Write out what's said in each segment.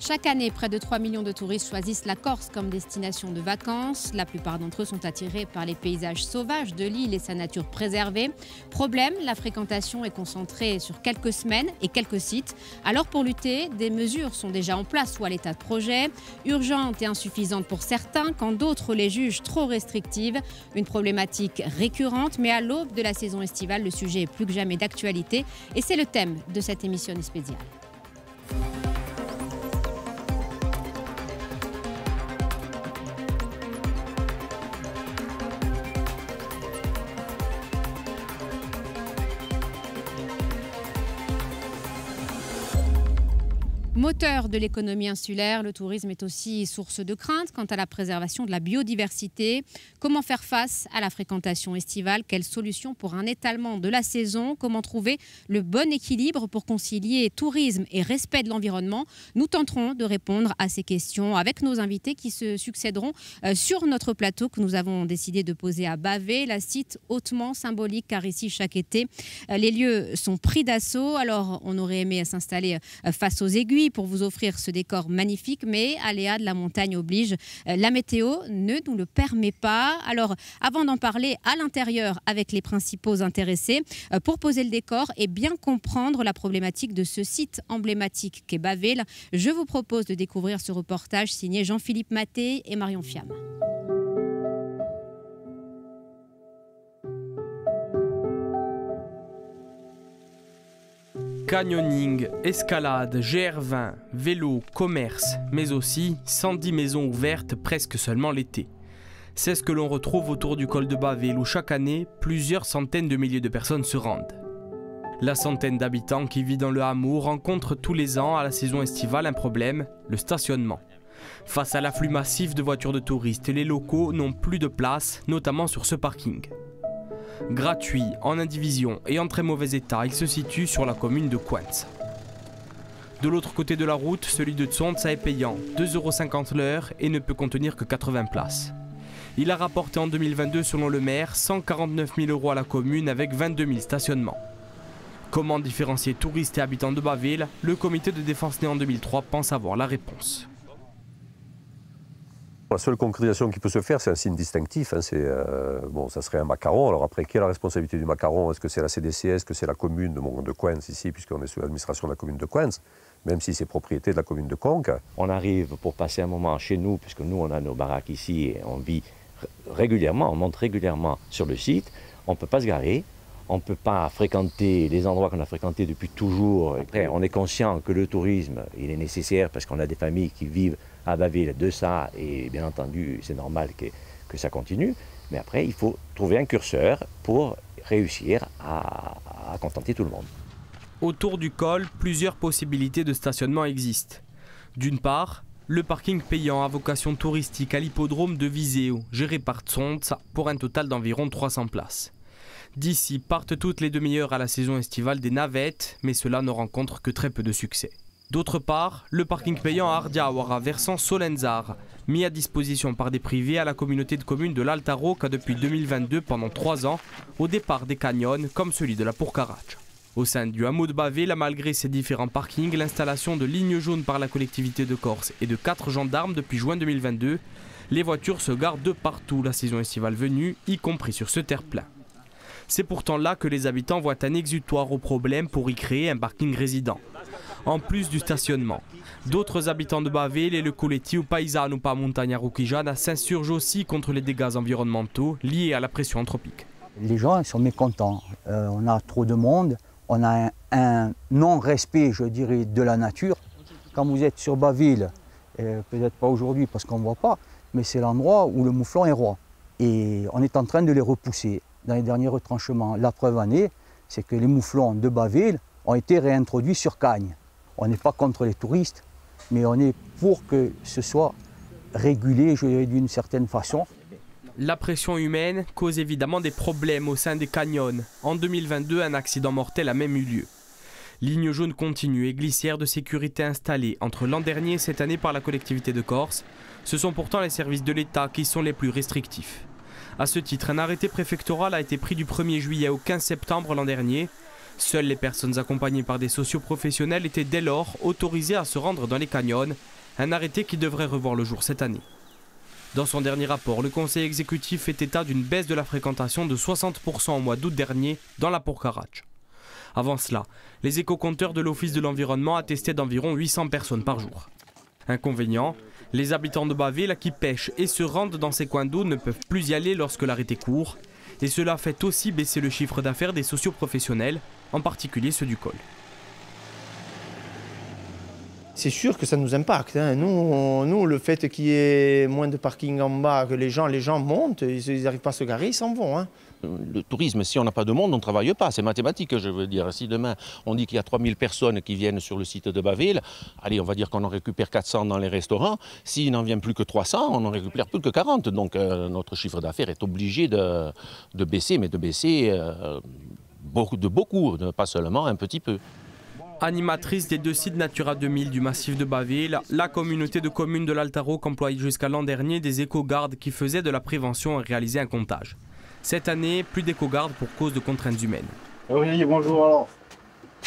Chaque année, près de 3 millions de touristes choisissent la Corse comme destination de vacances. La plupart d'entre eux sont attirés par les paysages sauvages de l'île et sa nature préservée. Problème, la fréquentation est concentrée sur quelques semaines et quelques sites. Alors pour lutter, des mesures sont déjà en place ou à l'état de projet, urgentes et insuffisantes pour certains, quand d'autres les jugent trop restrictives. Une problématique récurrente, mais à l'aube de la saison estivale, le sujet est plus que jamais d'actualité et c'est le thème de cette émission spéciale. moteur de l'économie insulaire, le tourisme est aussi source de crainte quant à la préservation de la biodiversité. Comment faire face à la fréquentation estivale Quelle solution pour un étalement de la saison Comment trouver le bon équilibre pour concilier tourisme et respect de l'environnement Nous tenterons de répondre à ces questions avec nos invités qui se succéderont euh, sur notre plateau que nous avons décidé de poser à Bavé, la site hautement symbolique car ici chaque été euh, les lieux sont pris d'assaut. Alors on aurait aimé s'installer euh, face aux aiguilles pour vous offrir ce décor magnifique, mais aléa de la montagne oblige. Euh, la météo ne nous le permet pas. Alors, avant d'en parler à l'intérieur avec les principaux intéressés, euh, pour poser le décor et bien comprendre la problématique de ce site emblématique qu'est Bavelle, je vous propose de découvrir ce reportage signé Jean-Philippe Maté et Marion Fiamme. Canyoning, escalade, GR20, vélo, commerce, mais aussi 110 maisons ouvertes presque seulement l'été. C'est ce que l'on retrouve autour du col de Bavel où chaque année, plusieurs centaines de milliers de personnes se rendent. La centaine d'habitants qui vit dans le hameau rencontre tous les ans à la saison estivale un problème, le stationnement. Face à l'afflux massif de voitures de touristes, les locaux n'ont plus de place, notamment sur ce parking. Gratuit, en indivision et en très mauvais état, il se situe sur la commune de Cointes. De l'autre côté de la route, celui de Tsontsa est payant, 2,50€ l'heure et ne peut contenir que 80 places. Il a rapporté en 2022, selon le maire, 149 000 euros à la commune avec 22 000 stationnements. Comment différencier touristes et habitants de Baville Le comité de défense né en 2003 pense avoir la réponse. La seule concrétisation qui peut se faire, c'est un signe distinctif. Hein, euh, bon, ça serait un macaron. Alors après, quelle est la responsabilité du macaron Est-ce que c'est la CDC Est-ce que c'est la commune de, de Coins ici, puisqu'on est sous l'administration de la commune de Coins même si c'est propriété de la commune de Conques. On arrive pour passer un moment chez nous, puisque nous, on a nos baraques ici et on vit régulièrement, on monte régulièrement sur le site. On ne peut pas se garer, on ne peut pas fréquenter les endroits qu'on a fréquentés depuis toujours. on est conscient que le tourisme, il est nécessaire parce qu'on a des familles qui vivent à Baville de ça, et bien entendu, c'est normal que, que, ça continue, mais après, il faut trouver un curseur pour réussir à, contenter tout le monde. Autour du col, plusieurs possibilités de stationnement existent. D'une part, le parking payant à vocation touristique à l'hippodrome de Viseo, géré par Tsontsa, pour un total d'environ 300 places. D'ici partent toutes les demi-heures à la saison estivale des navettes, mais cela ne rencontre que très peu de succès. D'autre part, le parking payant à Ardiawara versant Solenzar, mis à disposition par des privés à la communauté de communes de l'Altaroca depuis 2022 pendant trois ans, au départ des canyons comme celui de la Pourcarache. Au sein du hameau de Bavela, malgré ses différents parkings, l'installation de lignes jaunes par la collectivité de Corse et de quatre gendarmes depuis juin 2022, les voitures se gardent de partout la saison estivale venue, y compris sur ce terre-plein. C'est pourtant là que les habitants voient un exutoire au problème pour y créer un parking résident. En plus du stationnement, d'autres habitants de Baville et le collectif ou pas Montagna Rukijana s'insurgent aussi contre les dégâts environnementaux liés à la pression anthropique. Les gens sont mécontents. Euh, on a trop de monde, on a un, non-respect, je dirais, de la nature. Quand vous êtes sur Baville, euh, peut-être pas aujourd'hui parce qu'on ne voit pas, mais c'est l'endroit où le mouflon est roi. Et on est en train de les repousser dans les derniers retranchements. La preuve année, c'est que les mouflons de Baville ont été réintroduits sur Cagnes. On n'est pas contre les touristes, mais on est pour que ce soit régulé, je dirais, d'une certaine façon. La pression humaine cause évidemment des problèmes au sein des canyons. En 2022, un accident mortel a même eu lieu. Ligne jaune continue et glissière de sécurité installée entre l'an dernier et cette année par la collectivité de Corse. Ce sont pourtant les services de l'État qui sont les plus restrictifs. A ce titre, un arrêté préfectoral a été pris du 1er juillet au 15 septembre l'an dernier. Seules les personnes accompagnées par des socioprofessionnels étaient dès lors autorisées à se rendre dans les canyons, un arrêté qui devrait revoir le jour cette année. Dans son dernier rapport, le conseil exécutif fait état d'une baisse de la fréquentation de 60% au mois d'août dernier dans la Pourcarache. Avant cela, les éco-compteurs de l'Office de l'Environnement attestaient d'environ 800 personnes par jour. Inconvénient, les habitants de Baville qui pêchent et se rendent dans ces coins d'eau ne peuvent plus y aller lorsque l'arrêté court, et cela fait aussi baisser le chiffre d'affaires des socioprofessionnels, en particulier ceux du col. C'est sûr que ça nous impacte. Hein. Nous, nous, le fait qu'il y ait moins de parking en bas, que les gens, les gens montent, ils n'arrivent pas à se garer, ils s'en vont. Hein le tourisme, si on n'a pas de monde, on ne travaille pas. C'est mathématique, je veux dire. Si demain, on dit qu'il y a 3000 personnes qui viennent sur le site de Baville, allez, on va dire qu'on en récupère 400 dans les restaurants. S'il n'en vient plus que 300, on en récupère plus que 40. Donc euh, notre chiffre d'affaires est obligé de, baisser, mais de baisser euh, de beaucoup, pas seulement un petit peu. Animatrice des deux sites Natura 2000 du massif de Baville, la communauté de communes de l'Altaro employait jusqu'à l'an dernier des éco-gardes qui faisaient de la prévention et réalisaient un comptage. Cette année, plus déco garde pour cause de contraintes humaines. Oui, bonjour alors.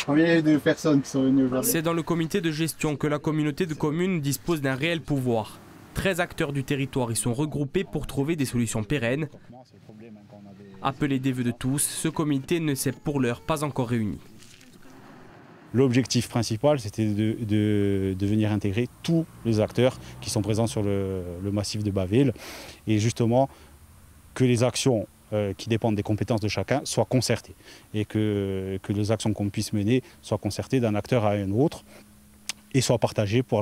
Combien de personnes sont venues C'est dans le comité de gestion que la communauté de communes dispose d'un réel pouvoir. 13 acteurs du territoire y sont regroupés pour trouver des solutions pérennes. Appelé des vœux de tous, ce comité ne s'est pour l'heure pas encore réuni. L'objectif principal, c'était de, venir intégrer tous les acteurs qui sont présents sur le, le massif de Baville et justement que les actions euh, qui dépendent des compétences de chacun soient concertées et que, les actions qu'on puisse mener soient concertées d'un acteur à un autre et soient partagées pour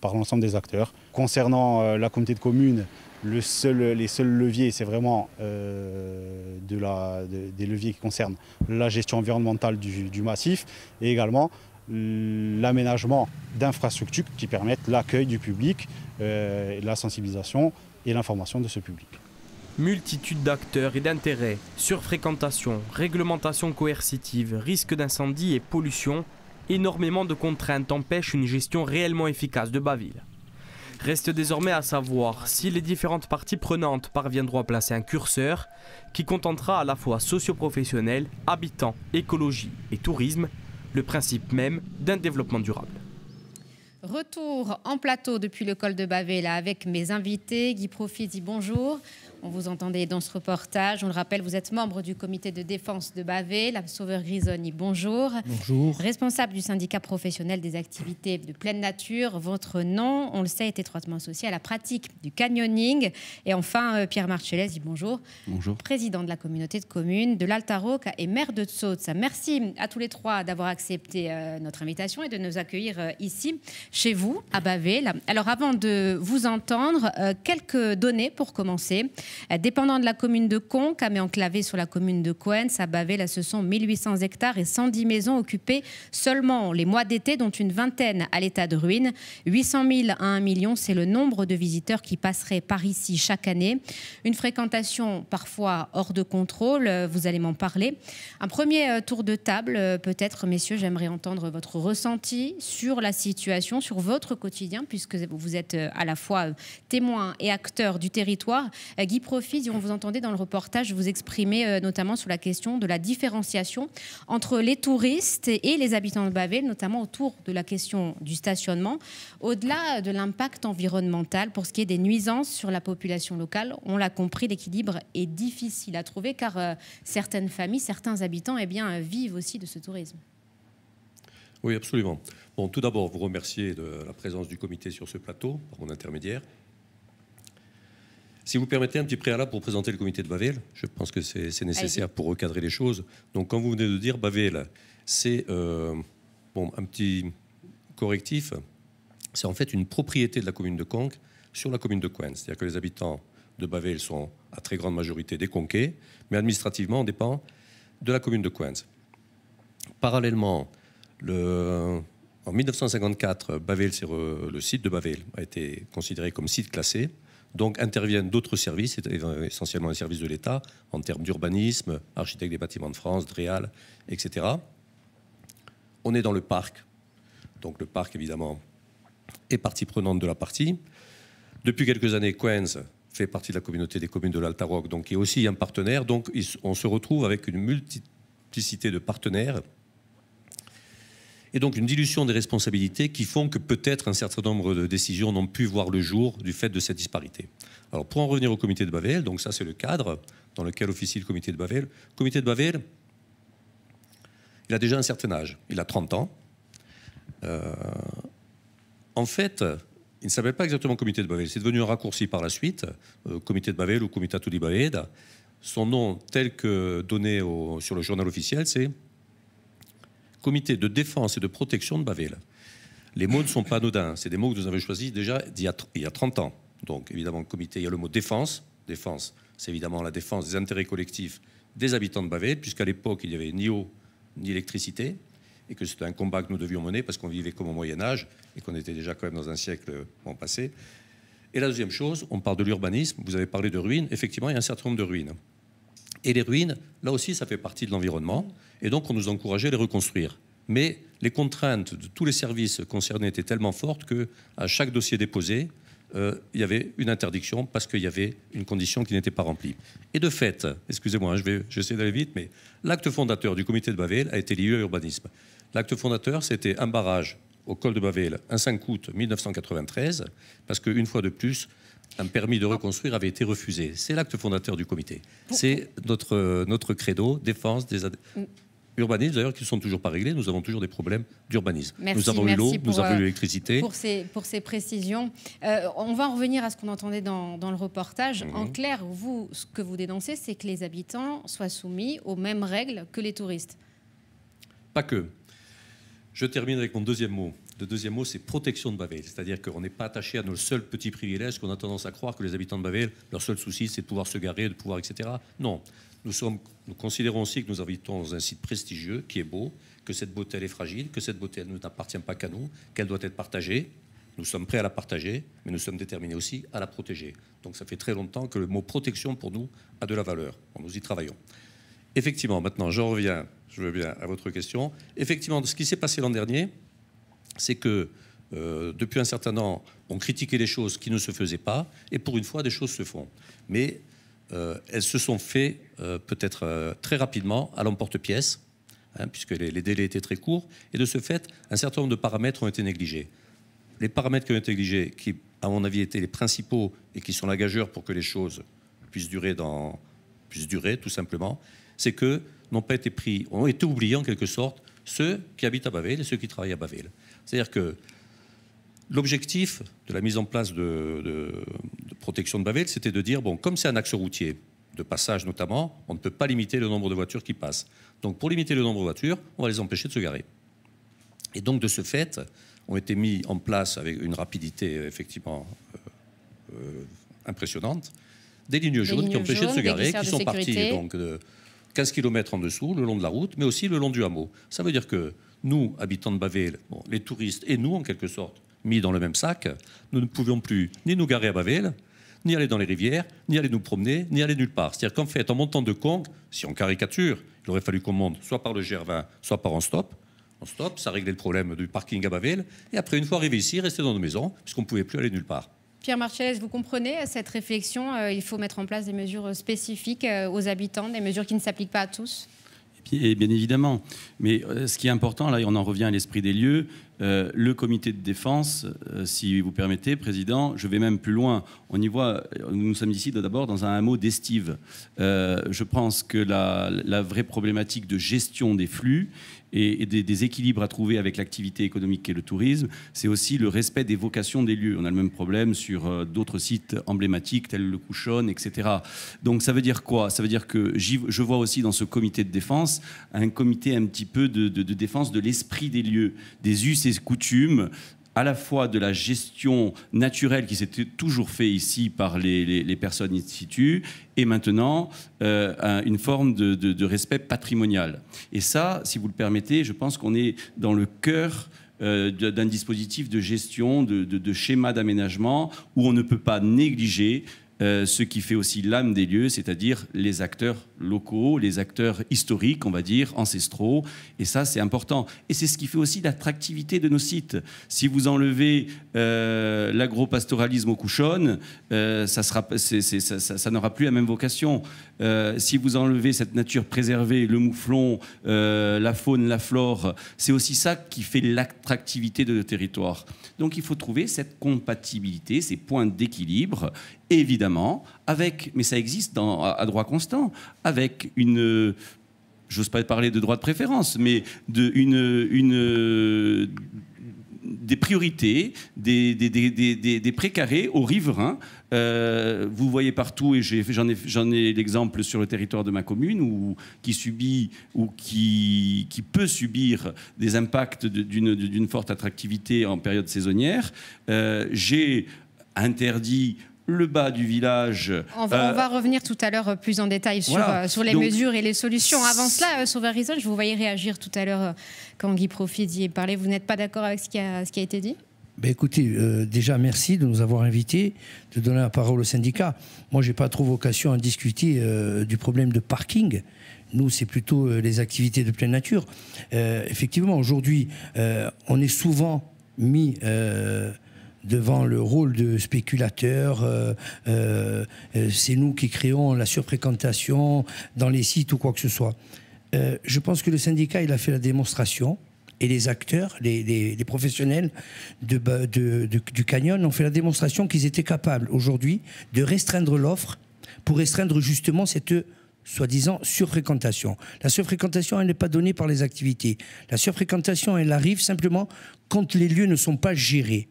par l'ensemble des acteurs. Concernant euh, la communauté de communes, les seuls leviers, c'est vraiment euh, de des leviers qui concernent la gestion environnementale du, massif et également l'aménagement d'infrastructures qui permettent l'accueil du public, la sensibilisation et l'information de ce public. Multitude d'acteurs et d'intérêts, surfréquentation, réglementation coercitive, risque d'incendie et pollution, énormément de contraintes empêchent une gestion réellement efficace de Baville. Reste désormais à savoir si les différentes parties prenantes parviendront à placer un curseur qui contentera à la fois socioprofessionnels, habitants, écologie et tourisme, le principe même d'un développement durable. Retour en plateau depuis le col de Baville avec mes invités. Guy Profit dit bonjour. On vous entendait dans ce reportage. On le rappelle, vous êtes membre du comité de défense de Bavé. La Sauveur Grisoni, bonjour. Bonjour. Responsable du syndicat professionnel des activités de pleine nature. Votre nom, on le sait, est étroitement associé à la pratique du canyoning. Et enfin, euh, Pierre Marchelès y bonjour. Bonjour. Président de la communauté de communes de l'Altaroca et maire de Tsotsa. Merci à tous les trois d'avoir accepté euh, notre invitation et de nous accueillir euh, ici, chez vous, à Bavé. Alors, avant de vous entendre, quelques données pour commencer. Euh, dépendant de la commune de Conques, mais enclavée sur la commune de Cohen, à là ce sont 1800 hectares et 110 maisons occupées seulement les mois d'été, dont une vingtaine à l'état de ruine. 800 000 à 1 million, c'est le nombre de visiteurs qui passeraient par ici chaque année. Une fréquentation parfois hors de contrôle, euh, vous allez m'en parler. Un premier euh, tour de table, peut-être, messieurs, j'aimerais entendre votre ressenti sur la situation, sur votre quotidien, puisque vous êtes à la fois témoin et acteur du territoire. Profits, on vous entendait dans le reportage vous exprimer euh, notamment sur la question de la différenciation entre les touristes et les habitants de Bavé, notamment autour de la question du stationnement. Au-delà de l'impact environnemental, pour ce qui est des nuisances sur la population locale, on l'a compris, l'équilibre est difficile à trouver car euh, certaines familles, certains habitants eh bien, vivent aussi de ce tourisme. Oui, absolument. Bon, tout d'abord, vous remercier de la présence du comité sur ce plateau, par mon intermédiaire, si vous permettez un petit préalable pour présenter le comité de Bavel, je pense que c'est nécessaire pour recadrer les choses. Donc, quand vous venez de dire Bavel, c'est euh, un petit correctif. C'est en fait une propriété de la commune de Conques sur la commune de Coins. C'est-à-dire que les habitants de Bavel sont à très grande majorité des Conqués, mais administrativement, on dépend de la commune de Coins. Parallèlement, en 1954, Bavel, le site de Bavel a été considéré comme site classé. Donc interviennent d'autres services, euh, essentiellement les services de l'État, en termes d'urbanisme, architecte des bâtiments de France, DREAL, etc. On est dans le parc. Donc le parc, évidemment, est partie prenante de la partie. Depuis quelques années, Queens fait partie de la communauté des communes de l'Altaroc, donc est aussi un partenaire. Donc on se retrouve avec une multiplicité de partenaires et donc une dilution des responsabilités qui font que peut-être un certain nombre de décisions n'ont pu voir le jour du fait de cette disparité. Alors pour en revenir au comité de Bavel, donc ça c'est le cadre dans lequel officie le comité de Bavel. comité de Bavel, il a déjà un certain âge, il a 30 ans. Euh, en fait, il ne s'appelle pas exactement comité de Bavel, c'est devenu un raccourci par la suite, euh, comité de Bavel ou comitato di Son nom tel que donné sur le journal officiel, c'est comité de défense et de protection de Bavel. Les mots ne sont pas anodins. C'est des mots que nous avons choisis déjà il y, a, 30 ans. Donc, évidemment, le comité, il y a le mot défense. Défense, c'est évidemment la défense des intérêts collectifs des habitants de Bavel, puisqu'à l'époque, il n'y avait ni eau ni électricité, et que c'était un combat que nous devions mener parce qu'on vivait comme au Moyen-Âge et qu'on était déjà quand même dans un siècle bon passé. Et la deuxième chose, on parle de l'urbanisme, vous avez parlé de ruines, effectivement, il y a un certain nombre de ruines. Et les ruines, là aussi, ça fait partie de l'environnement. Et donc, on nous encourageait à les reconstruire. Mais les contraintes de tous les services concernés étaient tellement fortes que à chaque dossier déposé, euh, il y avait une interdiction parce qu'il y avait une condition qui n'était pas remplie. Et de fait, excusez-moi, hein, je vais j'essaie d'aller vite, mais l'acte fondateur du comité de Bavelle a été lié à l'urbanisme. L'acte fondateur, c'était un barrage au col de Bavelle, un 5 août 1993, parce qu'une fois de plus, un permis de reconstruire avait été refusé. C'est l'acte fondateur du comité. C'est notre, notre credo, défense des... Mm urbanisme d'ailleurs qui ne sont toujours pas réglés. Nous avons toujours des problèmes d'urbanisme. Nous avons eu l'eau, nous avons eu euh, l'électricité. Pour ces, pour ces précisions, euh, on va en revenir à ce qu'on entendait dans, le reportage. Mhm. En clair, vous, ce que vous dénoncez, c'est que les habitants soient soumis aux mêmes règles que les touristes. Pas que. Je termine avec mon deuxième mot. Le deuxième mot, c'est protection de Bavel. C'est-à-dire qu'on n'est pas attaché à nos seuls petits privilèges, qu'on a tendance à croire que les habitants de Bavel, leur seul souci, c'est de pouvoir se garer, de pouvoir, etc. Non. Nous, considérons aussi que nous habitons un site prestigieux, qui est beau, que cette beauté elle est fragile, que cette beauté elle ne n'appartient pas qu'à nous, qu'elle doit être partagée. Nous sommes prêts à la partager, mais nous sommes déterminés aussi à la protéger. Donc ça fait très longtemps que le mot protection pour nous a de la valeur. nous y travaillons. Effectivement, maintenant, je reviens, je veux bien, à votre question. Effectivement, ce qui s'est passé l'an dernier, c'est que euh, depuis un certain temps, on critiquait les choses qui ne se faisaient pas, et pour une fois, des choses se font. Mais euh, elles se sont faites euh, peut-être euh, très rapidement à l'emporte-pièce, hein, puisque les, délais étaient très courts, et de ce fait, un certain nombre de paramètres ont été négligés. Les paramètres qui ont été négligés, qui à mon avis étaient les principaux et qui sont la gageure pour que les choses puissent durer, durer tout simplement, c'est que n'ont pas été pris, ont été oubliés en quelque sorte ceux qui habitent à Baville et ceux qui travaillent à Baville. C'est-à-dire que L'objectif de la mise en place de, protection de Bavel, c'était de dire, bon, comme c'est un axe routier, de passage notamment, on ne peut pas limiter le nombre de voitures qui passent. Donc pour limiter le nombre de voitures, on va les empêcher de se garer. Et donc de ce fait, ont été mis en place avec une rapidité effectivement euh, euh, impressionnante, des lignes jaunes qui ont de se garer, qui sont parties donc 15 km en dessous, le long de la route, mais aussi le long du hameau. Ça veut dire que nous, habitants de Bavel, les touristes et nous en quelque sorte, mis dans le même sac, nous ne pouvions plus ni nous garer à Bavel, ni aller dans les rivières, ni aller nous promener, ni aller nulle part. C'est-à-dire qu'en fait, en montant de con si on caricature, il aurait fallu qu'on monte soit par le Gervin, soit par un stop. En stop, ça réglait le problème du parking à Bavel. Et après, une fois arrivé ici, rester dans nos maisons, puisqu'on ne pouvait plus aller nulle part. Pierre marchez vous comprenez cette réflexion euh, Il faut mettre en place des mesures euh, spécifiques euh, aux habitants, des mesures qui ne s'appliquent pas à tous et bien évidemment. Mais ce qui est important, là, on en revient à l'esprit des lieux, euh, le comité de défense, euh, si vous permettez, Président, je vais même plus loin. On y voit, nous sommes ici d'abord dans un hameau d'estive. Euh, je pense que la, vraie problématique de gestion des flux et, des, équilibres à trouver avec l'activité économique et le tourisme, c'est aussi le respect des vocations des lieux. On a le même problème sur d'autres sites emblématiques tels le Couchonne, etc. Donc ça veut dire quoi Ça veut dire que je vois aussi dans ce comité de défense un comité un petit peu de, de défense de l'esprit des lieux, des us coutumes, à la fois de la gestion naturelle qui s'était toujours fait ici par les, les, personnes in et maintenant euh, une forme de, respect patrimonial. Et ça, si vous le permettez, je pense qu'on est dans le cœur euh, d'un dispositif de gestion, de, de schéma d'aménagement où on ne peut pas négliger euh, ce qui fait aussi l'âme des lieux, c'est-à-dire les acteurs locaux, les acteurs historiques, on va dire, ancestraux. Et ça, c'est important. Et c'est ce qui fait aussi l'attractivité de nos sites. Si vous enlevez euh, l'agropastoralisme aux couchonnes, euh, ça n'aura plus la même vocation. Euh, si vous enlevez cette nature préservée, le mouflon, euh, la faune, la flore, c'est aussi ça qui fait l'attractivité de nos territoires. Donc il faut trouver cette compatibilité, ces points d'équilibre, évidemment, avec, mais ça existe à, à droit constant, avec une j'ose pas parler de droit de préférence, mais de une, une des priorités, des, des, des, des précarés aux riverains. Euh, vous voyez partout, et j'en ai, ai l'exemple sur le territoire de ma commune, qui subit ou qui, peut subir des impacts d'une forte attractivité en période saisonnière. Euh, j'ai interdit le bas du village. On va, euh, revenir tout à l'heure euh, plus en détail sur, euh, sur les mesures et les solutions. Avant cela, sur Verizon, je vous voyais réagir tout à l'heure quand Guy Profit y parlé. Vous n'êtes pas d'accord avec ce qui a, ce qui a été dit ben écoutez, déjà merci de nous avoir invités, de donner la parole au syndicat. Moi, j'ai pas trop vocation à discuter du problème de parking. Nous, c'est plutôt les activités de pleine nature. effectivement, aujourd'hui, on est souvent mis devant le rôle de spéculateur. Euh, euh, euh, c'est nous qui créons la surfréquentation dans les sites ou quoi que ce soit. je pense que le syndicat, il a fait la démonstration et les acteurs, les, professionnels du canyon ont fait la démonstration qu'ils étaient capables aujourd'hui de restreindre l'offre pour restreindre justement cette soi-disant surfréquentation. La surfréquentation, elle n'est pas donnée par les activités. La surfréquentation, elle arrive simplement quand les lieux ne sont pas gérés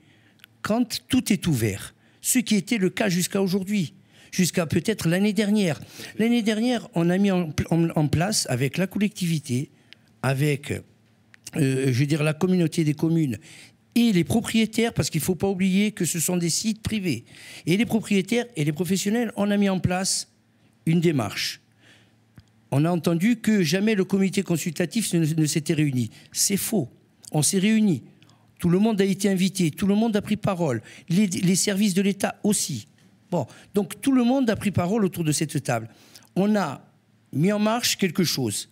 tout est ouvert, ce qui était le cas jusqu'à aujourd'hui jusqu'à peut-être l'année dernière. L'année dernière, on a mis en, place avec la collectivité, avec, euh, je dire, la communauté des communes et les propriétaires, parce qu'il ne faut pas oublier que ce sont des sites privés, et les propriétaires et les professionnels, on a mis en place une démarche. On a entendu que jamais le comité consultatif ne, s'était réuni. C'est faux. On s'est réuni. Tout le monde a été invité, tout le monde a pris parole, les, services de l'État aussi. Bon, donc tout le monde a pris parole autour de cette table. On a mis en marche quelque chose.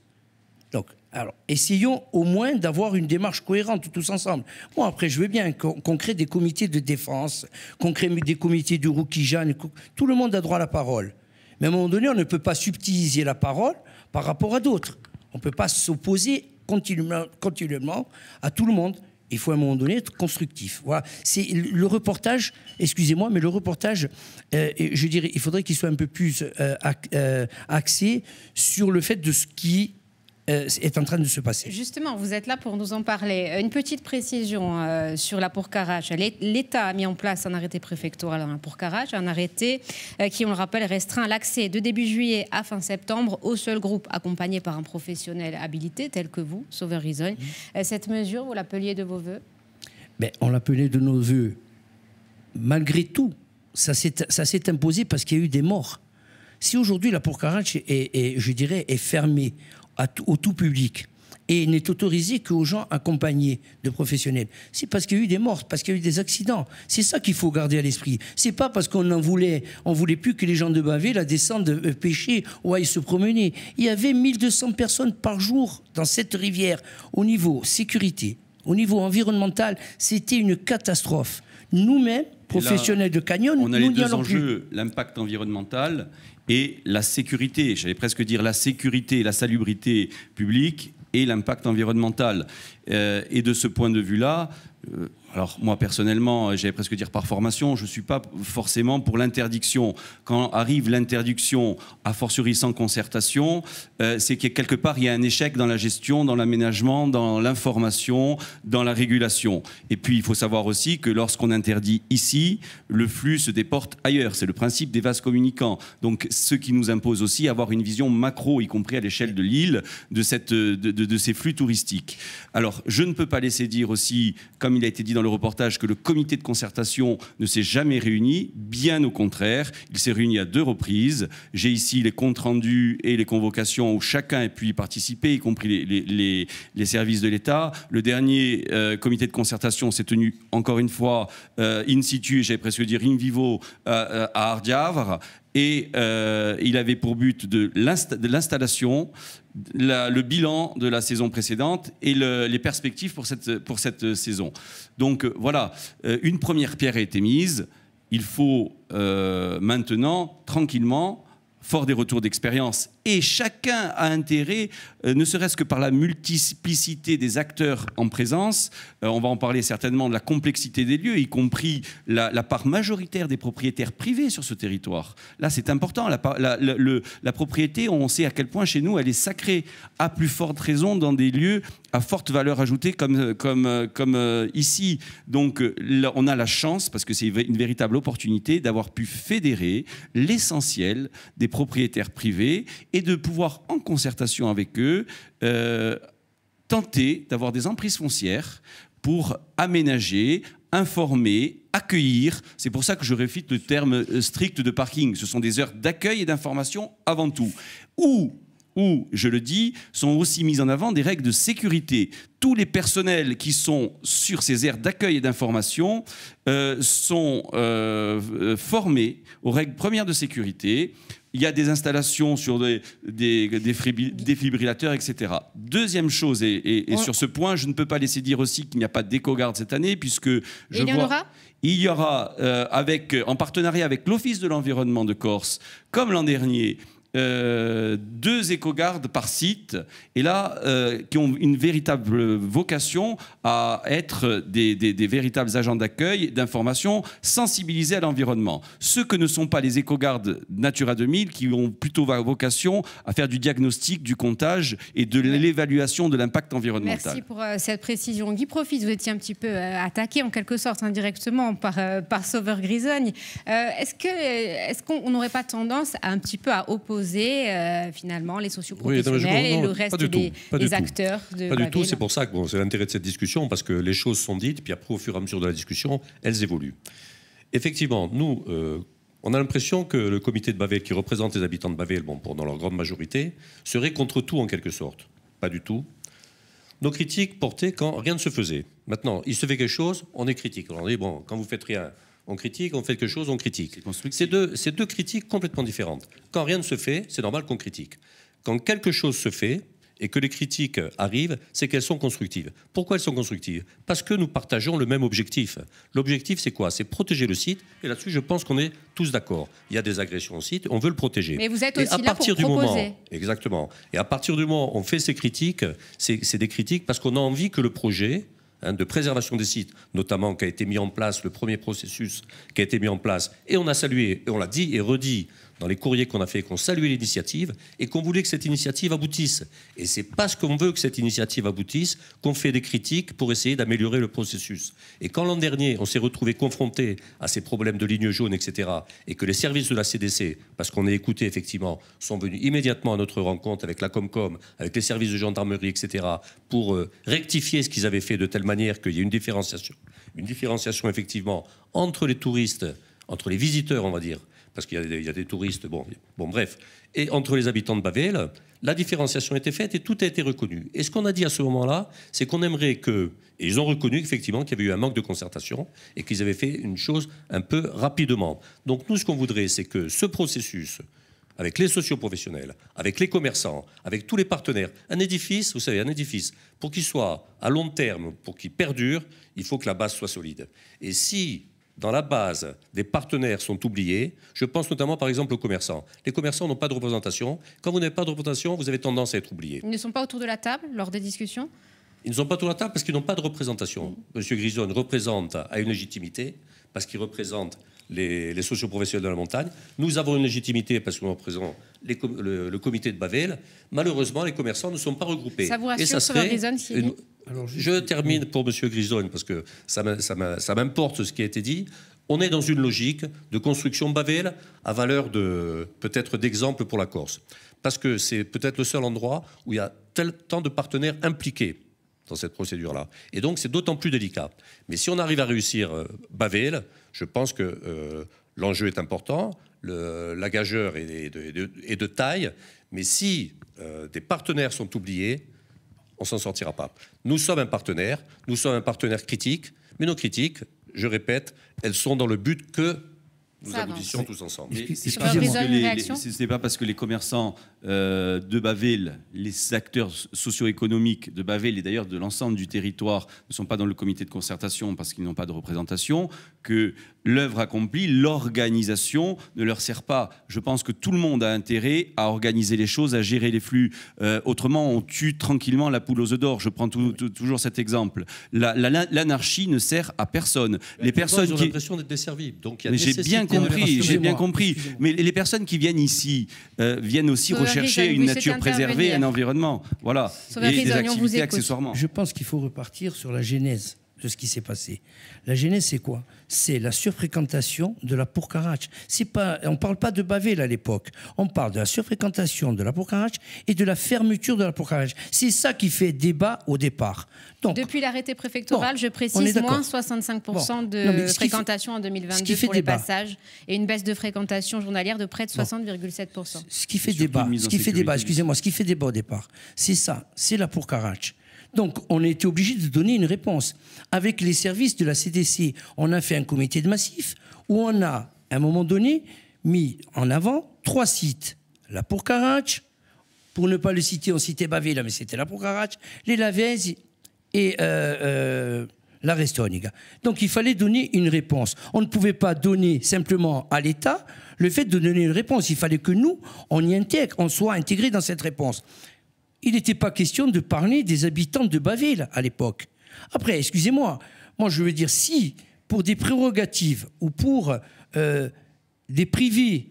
Donc, alors, essayons au moins d'avoir une démarche cohérente tous ensemble. Bon, après, je veux bien qu'on crée des comités de défense, qu'on crée des comités du Roukijan, tout le monde a droit à la parole. Mais à un moment donné, on ne peut pas subtiliser la parole par rapport à d'autres. On ne peut pas s'opposer continuellement à tout le monde il faut à un moment donné être constructif. Voilà. C'est le reportage, excusez-moi, mais le reportage, euh, je dirais, il faudrait qu'il soit un peu plus euh, euh, axé sur le fait de ce qui euh, est en train de se passer. Justement, vous êtes là pour nous en parler. Euh, une petite précision euh, sur la Pourcarage. L'État a mis en place un arrêté préfectoral dans la Pourcarage, un arrêté qui, on le rappelle, restreint l'accès de début juillet à fin septembre au seul groupe accompagné par un professionnel habilité tel que vous, Sauveur Risogne. Mmh. Cette mesure, vous l'appeliez de vos voeux Mais ben, On l'appelait de nos voeux. Malgré tout, ça s'est imposé parce qu'il y a eu des morts. Si aujourd'hui la pourcarache est, je dirais, est fermée, au tout public et n'est autorisé qu'aux gens accompagnés de professionnels. C'est parce qu'il y a eu des morts, parce qu'il y a eu des accidents. C'est ça qu'il faut garder à l'esprit. C'est pas parce qu'on en voulait, on voulait plus que les gens de Bavé la descendent euh, pêcher ou aillent se promener. Il y avait 1200 personnes par jour dans cette rivière. Au niveau sécurité, au niveau environnemental, c'était une catastrophe. Nous-mêmes, professionnels de canyon, on a nous les deux enjeux, l'impact environnemental et la sécurité, j'allais presque dire la sécurité, la salubrité publique et l'impact environnemental. Euh, et de ce point de vue-là, euh, alors moi personnellement, euh, j'allais presque dire par formation, je ne suis pas forcément pour l'interdiction. Quand arrive l'interdiction, a fortiori sans concertation, euh, c'est que quelque part, il y a un échec dans la gestion, dans l'aménagement, dans l'information, dans la régulation. Et puis, il faut savoir aussi que lorsqu'on interdit ici, le flux se déporte ailleurs. C'est le principe des vases communicants. Donc, ce qui nous impose aussi avoir une vision macro, y compris à l'échelle de l'île, de, cette, euh, de ces flux touristiques. Alors, je ne peux pas laisser dire aussi, comme il a été dit dans le reportage, que le comité de concertation ne s'est jamais réuni. Bien au contraire, il s'est réuni à deux reprises. J'ai ici les comptes rendus et les convocations où chacun ait pu y participer, y compris les, services de l'État. Le dernier euh, comité de concertation s'est tenu, encore une fois, euh, in situ, j'ai presque dire in vivo, euh, à Ardiavre. Et il avait pour but de l'installation, le bilan de la saison précédente et les perspectives pour cette, pour cette saison. Donc voilà, une première pierre a été mise. Il faut maintenant, tranquillement, fort des retours d'expérience. Et chacun a intérêt, euh, ne serait-ce que par la multiplicité des acteurs en présence, euh, on va en parler certainement de la complexité des lieux, y compris la, part majoritaire des propriétaires privés sur ce territoire. Là, c'est important. la, propriété, on sait à quel point chez nous, elle est sacrée, à plus forte raison dans des lieux à forte valeur ajoutée comme, comme, comme euh, ici. Donc euh, on a la chance, parce que c'est une véritable opportunité, d'avoir pu fédérer l'essentiel des propriétaires privés et de pouvoir, en concertation avec eux, euh, tenter d'avoir des emprises foncières pour aménager, informer, accueillir. C'est pour ça que je réfute le terme strict de parking. Ce sont des heures d'accueil et d'information avant tout. Ou où, je le dis, sont aussi mises en avant des règles de sécurité. Tous les personnels qui sont sur ces aires d'accueil et d'information euh, sont euh, euh, formés aux règles premières de sécurité. Il y a des installations sur des, des, défibrillateurs, etc. Deuxième chose, et, sur ce point, je ne peux pas laisser dire aussi qu'il n'y a pas d'éco-garde cette année, puisque je il y vois... En aura il y aura, avec, en partenariat avec l'Office de l'environnement de Corse, comme l'an dernier, euh, deux éco-gardes par site, et là, euh, qui ont une véritable vocation à être des, véritables agents d'accueil, d'information, sensibilisés à l'environnement. Ce que ne sont pas les éco-gardes Natura 2000, qui ont plutôt vocation à faire du diagnostic, du comptage et de l'évaluation de l'impact environnemental. Merci pour euh, cette précision. Guy Profit, vous étiez un petit peu attaqué en quelque sorte indirectement par, par Sauveur Grisogne. Est-ce qu'on n'aurait pas tendance à un petit peu à opposer euh, finalement les socioprofessionnels et le reste des, acteurs. De pas du tout, c'est pour ça que bon, c'est l'intérêt de cette discussion, parce que les choses sont dites, puis après, au fur et à mesure de la discussion, elles évoluent. Effectivement, nous, euh, on a l'impression que le comité de Bavel, qui représente les habitants de Bavel, bon, pour, dans leur grande majorité, serait contre tout en quelque sorte. Pas du tout. Nos critiques portaient quand rien ne se faisait. Maintenant, il se fait quelque chose, on est critique. On dit, bon, quand vous faites rien, on critique, on fait quelque chose, on critique. C'est deux, deux critiques complètement différentes. Quand rien ne se fait, c'est normal qu'on critique. Quand quelque chose se fait, et que les critiques arrivent, c'est qu'elles sont constructives. Pourquoi elles sont constructives Parce que nous partageons le même objectif. L'objectif, c'est quoi C'est protéger le site. Et là-dessus, je pense qu'on est tous d'accord. Il y a des agressions au site, on veut le protéger. Mais vous êtes aussi à là partir pour du Moment, exactement. Et à partir du moment où on fait ces critiques, c'est des critiques parce qu'on a envie que le projet Hein, de préservation des sites, notamment qui a été mis en place, le premier processus qui a été mis en place. Et on a salué, et on l'a dit et redit, dans les courriers qu'on a fait, qu'on saluait l'initiative et qu'on voulait que cette initiative aboutisse. Et c'est parce qu'on veut que cette initiative aboutisse qu'on fait des critiques pour essayer d'améliorer le processus. Et quand l'an dernier, on s'est retrouvé confronté à ces problèmes de lignes jaunes, etc., et que les services de la CDC, parce qu'on est écouté effectivement, sont venus immédiatement à notre rencontre avec la Comcom, avec les services de gendarmerie, etc., pour euh, rectifier ce qu'ils avaient fait de telle manière qu'il y ait une différenciation, une différenciation effectivement entre les touristes, entre les visiteurs, on va dire, parce qu'il y, a des touristes, bon, bon, bref. Et entre les habitants de Bavel, la différenciation était faite et tout a été reconnu. Et ce qu'on a dit à ce moment-là, c'est qu'on aimerait que, et ils ont reconnu effectivement qu'il y avait eu un manque de concertation et qu'ils avaient fait une chose un peu rapidement. Donc nous, ce qu'on voudrait, c'est que ce processus, avec les socioprofessionnels, avec les commerçants, avec tous les partenaires. Un édifice, vous savez, un édifice, pour qu'il soit à long terme, pour qu'il perdure, il faut que la base soit solide. Et si dans la base des partenaires sont oubliés. Je pense notamment, par exemple, aux commerçants. Les commerçants n'ont pas de représentation. Quand vous n'avez pas de représentation, vous avez tendance à être oublié. Ils ne sont pas autour de la table lors des discussions Ils ne sont pas autour de la table parce qu'ils n'ont pas de représentation. Mm. Monsieur Grison représente, à une légitimité, parce qu'il représente les, les socioprofessionnels de la montagne. Nous avons une légitimité parce que nous représentons le, comité de Bavel. Malheureusement, les commerçants ne sont pas regroupés. Ça vous rassure, Et ça serait je, termine pour M. Grison, parce que ça m'importe ce qui a été dit. On est dans une logique de construction Bavel à valeur de peut-être d'exemple pour la Corse. Parce que c'est peut-être le seul endroit où il y a tant de partenaires impliqués dans cette procédure-là. Et donc c'est d'autant plus délicat. Mais si on arrive à réussir euh, Bavel, je pense que euh, l'enjeu est important, le, la est de, taille, mais si euh, des partenaires sont oubliés, on s'en sortira pas. Nous sommes un partenaire, nous sommes un partenaire critique, mais nos critiques, je répète, elles sont dans le but que nous aboutissions tous ensemble. C'est pas, pas parce que les commerçants euh, de Bavel, les acteurs socio-économiques de Bavel et d'ailleurs de l'ensemble du territoire ne sont pas dans le comité de concertation parce qu'ils n'ont pas de représentation, que l'œuvre accomplie, l'organisation ne leur sert pas. Je pense que tout le monde a intérêt à organiser les choses, à gérer les flux. Euh, autrement, on tue tranquillement la poule aux œufs d'or. Je prends toujours cet exemple. L'anarchie ne sert à personne. Les personnes qui... j'ai bien compris, j'ai bien compris. Mais les personnes qui viennent ici euh, viennent aussi rechercher chercher une nature préservée, un environnement. Voilà. Et des activités accessoirement. Je pense qu'il faut repartir sur la genèse de ce qui s'est passé. La genèse, c'est quoi C'est la surfréquentation de la pourcarache. Pas, on ne parle pas de Bavel à l'époque. On parle de la surfréquentation de la pourcarache et de la fermeture de la pourcarache. C'est ça qui fait débat au départ. Donc, Depuis l'arrêté préfectoral, je précise, moins 65% de fréquentation en 2022 pour les passages et une baisse de fréquentation journalière de près de 60,7%. ce qui fait débat, ce qui fait débat, excusez-moi, ce qui fait débat au départ, c'est ça, c'est la pourcarache. Donc, on était obligé de donner une réponse. Avec les services de la CDC, on a fait un comité de massif où on a, à un moment donné, mis en avant trois sites. La Pourcarache, pour ne pas le citer, on citait Bavila mais c'était la Pourcarache, les Lavez et euh, euh, la Restonica. Donc il fallait donner une réponse. On ne pouvait pas donner simplement à l'État le fait de donner une réponse. Il fallait que nous, on y intègre, on soit intégré dans cette réponse il n'était pas question de parler des habitants de Baville à l'époque. Après, excusez-moi, moi je veux dire, si pour des prérogatives ou pour des euh, privés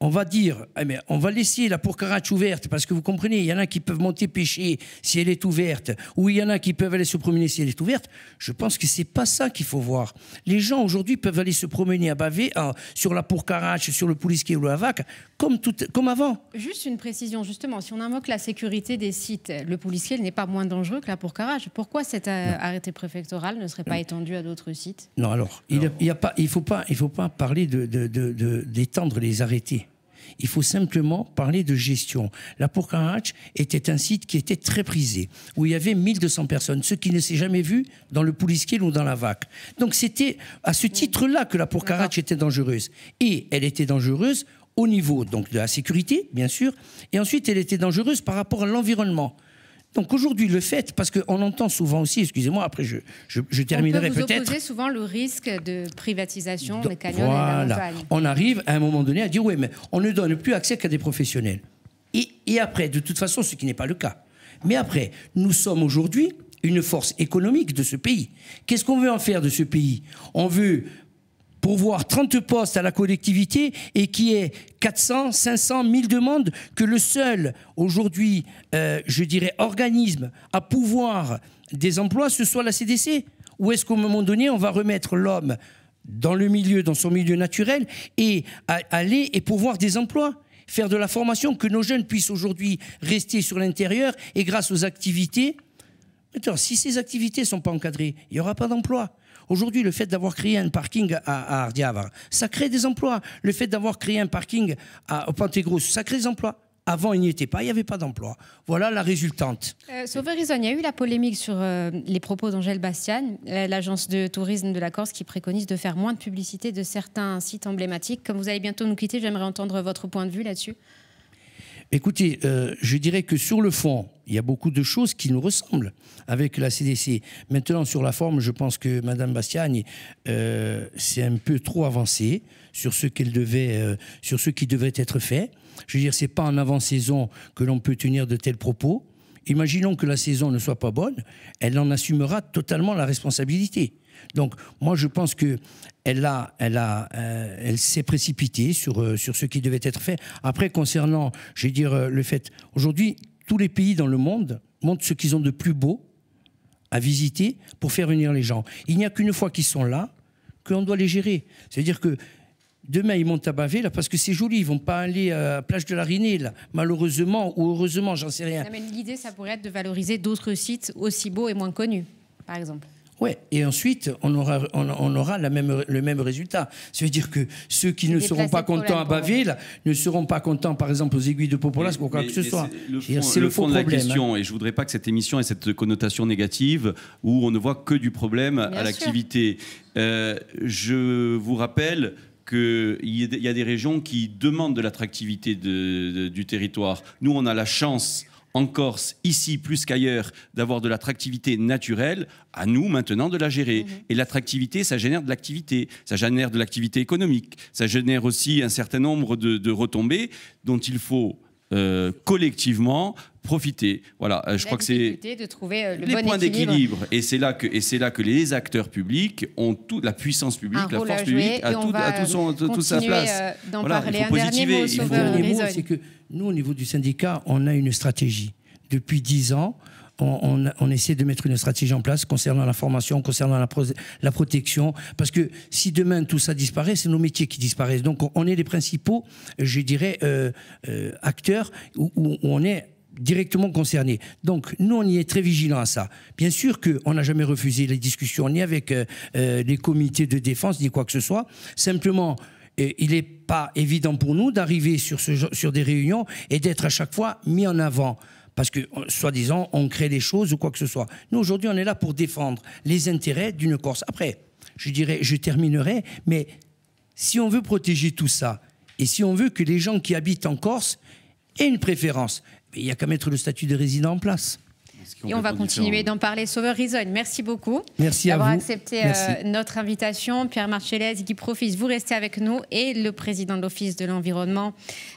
on va dire, eh ben, on va laisser la pourcarache ouverte, parce que vous comprenez, il y en a qui peuvent monter pêcher si elle est ouverte, ou il y en a qui peuvent aller se promener si elle est ouverte. Je pense que ce n'est pas ça qu'il faut voir. Les gens aujourd'hui peuvent aller se promener à Bavé, sur la pourcarache, sur le Poulisquier ou le Havac, comme, avant. Juste une précision, justement, si on invoque la sécurité des sites, le Poulisquier n'est pas moins dangereux que la pourcarache. Pourquoi cet arrêté préfectoral ne serait pas étendu à d'autres sites Non, alors, il ne faut, pas, faut pas parler d'étendre de, les arrêtés. Il faut simplement parler de gestion. La Pourcarach était un site qui était très prisé, où il y avait 1200 personnes, ce qui ne s'est jamais vu dans le Poulisquiel ou dans la VAC. Donc c'était à ce titre-là que la Pourcarach était dangereuse. Et elle était dangereuse au niveau donc de la sécurité, bien sûr, et ensuite elle était dangereuse par rapport à l'environnement. Donc aujourd'hui, le fait, parce qu'on entend souvent aussi, excusez-moi, après je, je, terminerai peut-être. On vous souvent le risque de privatisation des canyons de On arrive à un moment donné à dire oui, mais on ne donne plus accès qu'à des professionnels. Et, et après, de toute façon, ce qui n'est pas le cas. Mais après, nous sommes aujourd'hui une force économique de ce pays. Qu'est-ce qu'on veut en faire de ce pays On veut voir 30 postes à la collectivité et qui est 400, 500, 1000 demandes que le seul, aujourd'hui, euh, je dirais, organisme à pouvoir des emplois, ce soit la CDC Ou est-ce qu'au moment donné, on va remettre l'homme dans le milieu, dans son milieu naturel, et aller et pourvoir des emplois faire de la formation, que nos jeunes puissent aujourd'hui rester sur l'intérieur et grâce aux activités. si ces activités ne sont pas encadrées, il n'y aura pas d'emploi. Aujourd'hui, le fait d'avoir créé un parking à, à Ardiava, ça crée des emplois. Le fait d'avoir créé un parking à, au Pantégros, ça crée des emplois. Avant, il n'y était pas, il n'y avait pas d'emploi. Voilà la résultante. Euh, il y a eu la polémique sur euh, les propos d'Angèle Bastian, l'agence de tourisme de la Corse, qui préconise de faire moins de publicité de certains sites emblématiques. Comme vous allez bientôt nous quitter, j'aimerais entendre votre point de vue là-dessus. Écoutez, euh, je dirais que sur le fond, il y a beaucoup de choses qui nous ressemblent avec la CDC. Maintenant, sur la forme, je pense que Mme Bastiani s'est euh, un peu trop avancée sur ce qu'elle devait, euh, sur ce qui devait être fait. Je veux dire, c'est pas en avant-saison que l'on peut tenir de tels propos. Imaginons que la saison ne soit pas bonne, elle en assumera totalement la responsabilité. Donc, moi, je pense que elle euh, s'est précipitée euh, sur ce qui devait être fait. Après, concernant, je vais dire euh, le fait, aujourd'hui, tous les pays dans le monde montrent ce qu'ils ont de plus beau à visiter pour faire venir les gens. Il n'y a qu'une fois qu'ils sont là qu'on doit les gérer. C'est-à-dire que Demain, ils montent à Bavé, parce que c'est joli. Ils vont pas aller à plage de la Rinée, malheureusement ou heureusement, j'en sais rien. Ah, l'idée, ça pourrait être de valoriser d'autres sites aussi beaux et moins connus, par exemple. Ouais, et ensuite, on aura, on, aura la même, le même résultat. cest veut dire que ceux qui ne seront pas contents à Baville ne seront pas contents, par exemple, aux aiguilles de Popolas ou quoi que ce soit. C'est le, fond de la hein. question, et je ne voudrais pas que cette émission ait cette connotation négative où on ne voit que du problème à l'activité. Euh, je vous rappelle qu'il y, y a des régions qui demandent de l'attractivité du territoire. Nous, on a la chance en Corse, ici plus qu'ailleurs, d'avoir de l'attractivité naturelle, à nous maintenant de la gérer. Mhm. Et l'attractivité, ça génère de l'activité, ça génère de l'activité économique, ça génère aussi un certain nombre de retombées dont il faut euh, collectivement profiter. Voilà, euh, je crois que c'est de trouver euh, le les points d'équilibre. Et c'est là que et c'est là que les acteurs publics ont toute la puissance publique, la force publique a, toute sa place. Voilà, il faut positiver. Un dernier mot, c'est que nous, au niveau du syndicat, on a une stratégie depuis dix ans on, essaie de mettre une stratégie en place concernant la formation, concernant la, protection, parce que si demain tout ça disparaît, c'est nos métiers qui disparaissent. Donc on est les principaux, je dirais, euh, euh, acteurs où, on est directement concernés. Donc, nous, on y est très vigilants à ça. Bien sûr qu'on n'a jamais refusé les discussions, ni avec euh, les comités de défense, ni quoi que ce soit. Simplement, il n'est pas évident pour nous d'arriver sur, sur des réunions et d'être à chaque fois mis en avant parce que, euh, soi-disant, on crée des choses ou quoi que ce soit. Nous, aujourd'hui, on est là pour défendre les intérêts d'une Corse. Après, je dirais, je terminerai, mais si on veut protéger tout ça, et si on veut que les gens qui habitent en Corse aient une préférence, il y a qu'à mettre le statut de résident en place. Et on va continuer d'en parler. Sauveur Rison, merci beaucoup d'avoir accepté euh, notre invitation. Pierre Marchélez, Guy Profis, vous restez avec nous. Et le président de l'Office de l'Environnement,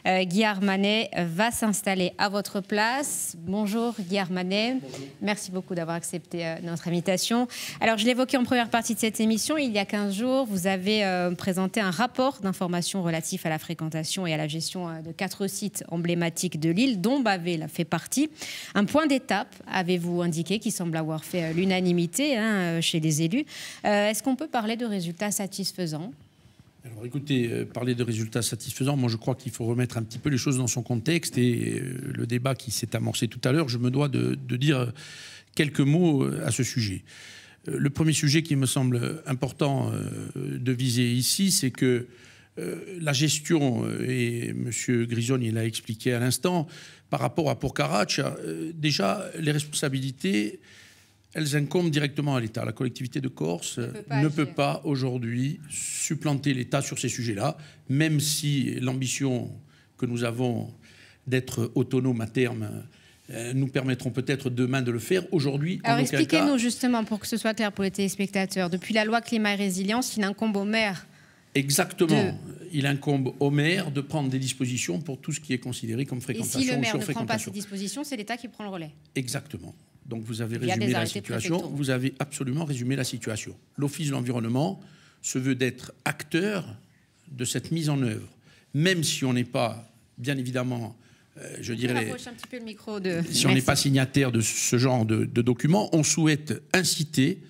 euh, Guy Armanet, va s'installer à votre place. Bonjour Guy Armanet. Merci beaucoup d'avoir accepté euh, notre invitation. Alors, je l'évoquais en première partie de cette émission. Il y a 15 jours, vous avez présenté un rapport d'information relatif à la fréquentation et à la gestion de quatre sites emblématiques de l'île, dont Bavé fait partie. Un point d'étape avez-vous indiqué, qui semble avoir fait euh, l'unanimité hein, euh, chez les élus. Euh, est-ce qu'on peut parler de résultats satisfaisants alors écoutez, parler de résultats satisfaisants, moi je crois qu'il faut remettre un petit peu les choses dans son contexte et le débat qui s'est amorcé tout à l'heure, je me dois de, de, dire quelques mots à ce sujet. Le premier sujet qui me semble important de viser ici, c'est que euh, la gestion, euh, et M. Grison l'a expliqué à l'instant, par rapport à Pour euh, déjà, les responsabilités, elles incombent directement à l'État. La collectivité de Corse ne peut pas aujourd'hui supplanter l'État sur ces sujets-là, même si l'ambition que nous avons d'être autonome à terme nous permettront peut-être demain de le faire. Aujourd'hui, alors expliquez-nous justement pour que ce soit clair pour les téléspectateurs. Depuis la loi climat et résilience, il incombe aux maires Exactement. Il incombe au maire de prendre des dispositions pour tout ce qui est considéré comme fréquentation. Et si le maire ne prend pas ces dispositions, c'est l'État qui prend le relais. Exactement. Donc vous avez résumé la situation. Vous avez absolument résumé la situation. L'Office de l'environnement se veut d'être acteur de cette mise en œuvre, même si on n'est pas, bien évidemment, euh, je dirais, micro si on n'est pas signataire de ce genre de, de on souhaite inciter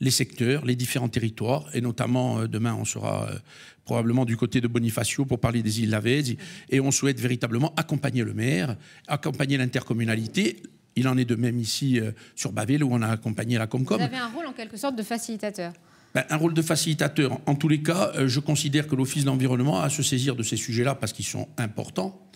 les secteurs, les différents territoires, et notamment euh, demain on sera euh, probablement du côté de Bonifacio pour parler des îles Lavèze, et on souhaite véritablement accompagner le maire, accompagner l'intercommunalité, il en est de même ici euh, sur Baville, où on a accompagné la Comcom. Vous avez un rôle en quelque sorte de facilitateur. Ben, un rôle de facilitateur. En tous les cas, je considère que l'Office de l'environnement a à se saisir de ces sujets-là parce qu'ils sont importants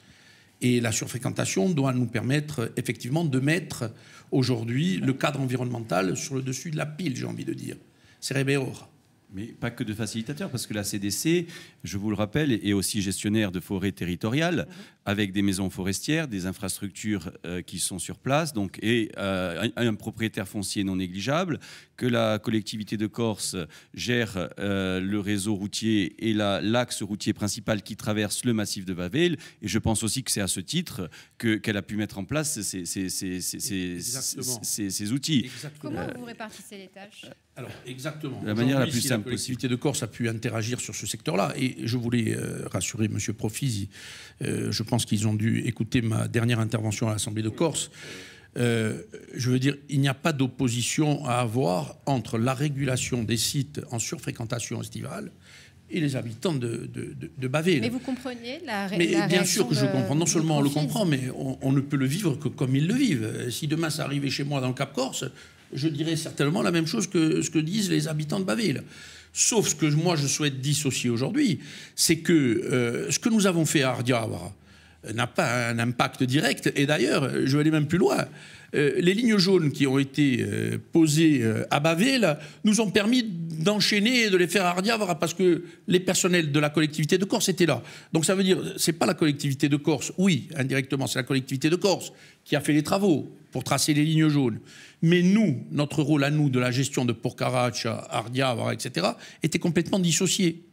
et la surfréquentation doit nous permettre effectivement de mettre aujourd'hui le cadre environnemental sur le dessus de la pile, j'ai envie de dire. C'est Rébeor. Mais pas que de facilitateurs, parce que la CDC, je vous le rappelle, est aussi gestionnaire de forêts territoriales, mhm. avec des maisons forestières, des infrastructures euh, qui sont sur place, donc, et euh, un, propriétaire foncier non négligeable, que la collectivité de Corse gère euh, le réseau routier et l'axe routier principal qui traverse le massif de Bavel. Et je pense aussi que c'est à ce titre qu'elle a pu mettre en place ces, outils. Comment vous répartissez les tâches alors, exactement. la manière la plus simple. La collectivité de Corse a pu interagir sur ce secteur-là. Et je voulais euh, rassurer M. Profisi. Euh, je pense qu'ils ont dû écouter ma dernière intervention à l'Assemblée de Corse. Euh, je veux dire, il n'y a pas d'opposition à avoir entre la régulation des sites en surfréquentation estivale et les habitants de, Bavé. Mais vous compreniez la, ré mais Bien sûr que je comprends. Non seulement on le comprend, mais on, ne peut le vivre que comme ils le vivent. Si demain ça arrivait chez moi dans le Cap Corse, je dirais certainement la même chose que ce que disent les habitants de Baville. Sauf ce que moi je souhaite dissocier aujourd'hui, c'est que euh, ce que nous avons fait à Ardiabre euh, n'a pas un impact direct. Et d'ailleurs, je vais aller même plus loin. Euh, les lignes jaunes qui ont été posées à Baville nous ont permis d'enchaîner et de les faire à hardiavre parce que les personnels de la collectivité de Corse étaient là. Donc ça veut dire, ce n'est pas la collectivité de Corse, oui, indirectement, c'est la collectivité de Corse qui a fait les travaux, pour tracer les lignes jaunes. Mais nous, notre rôle à nous de la gestion de Porcarach, Ardia, etc., était complètement dissocié.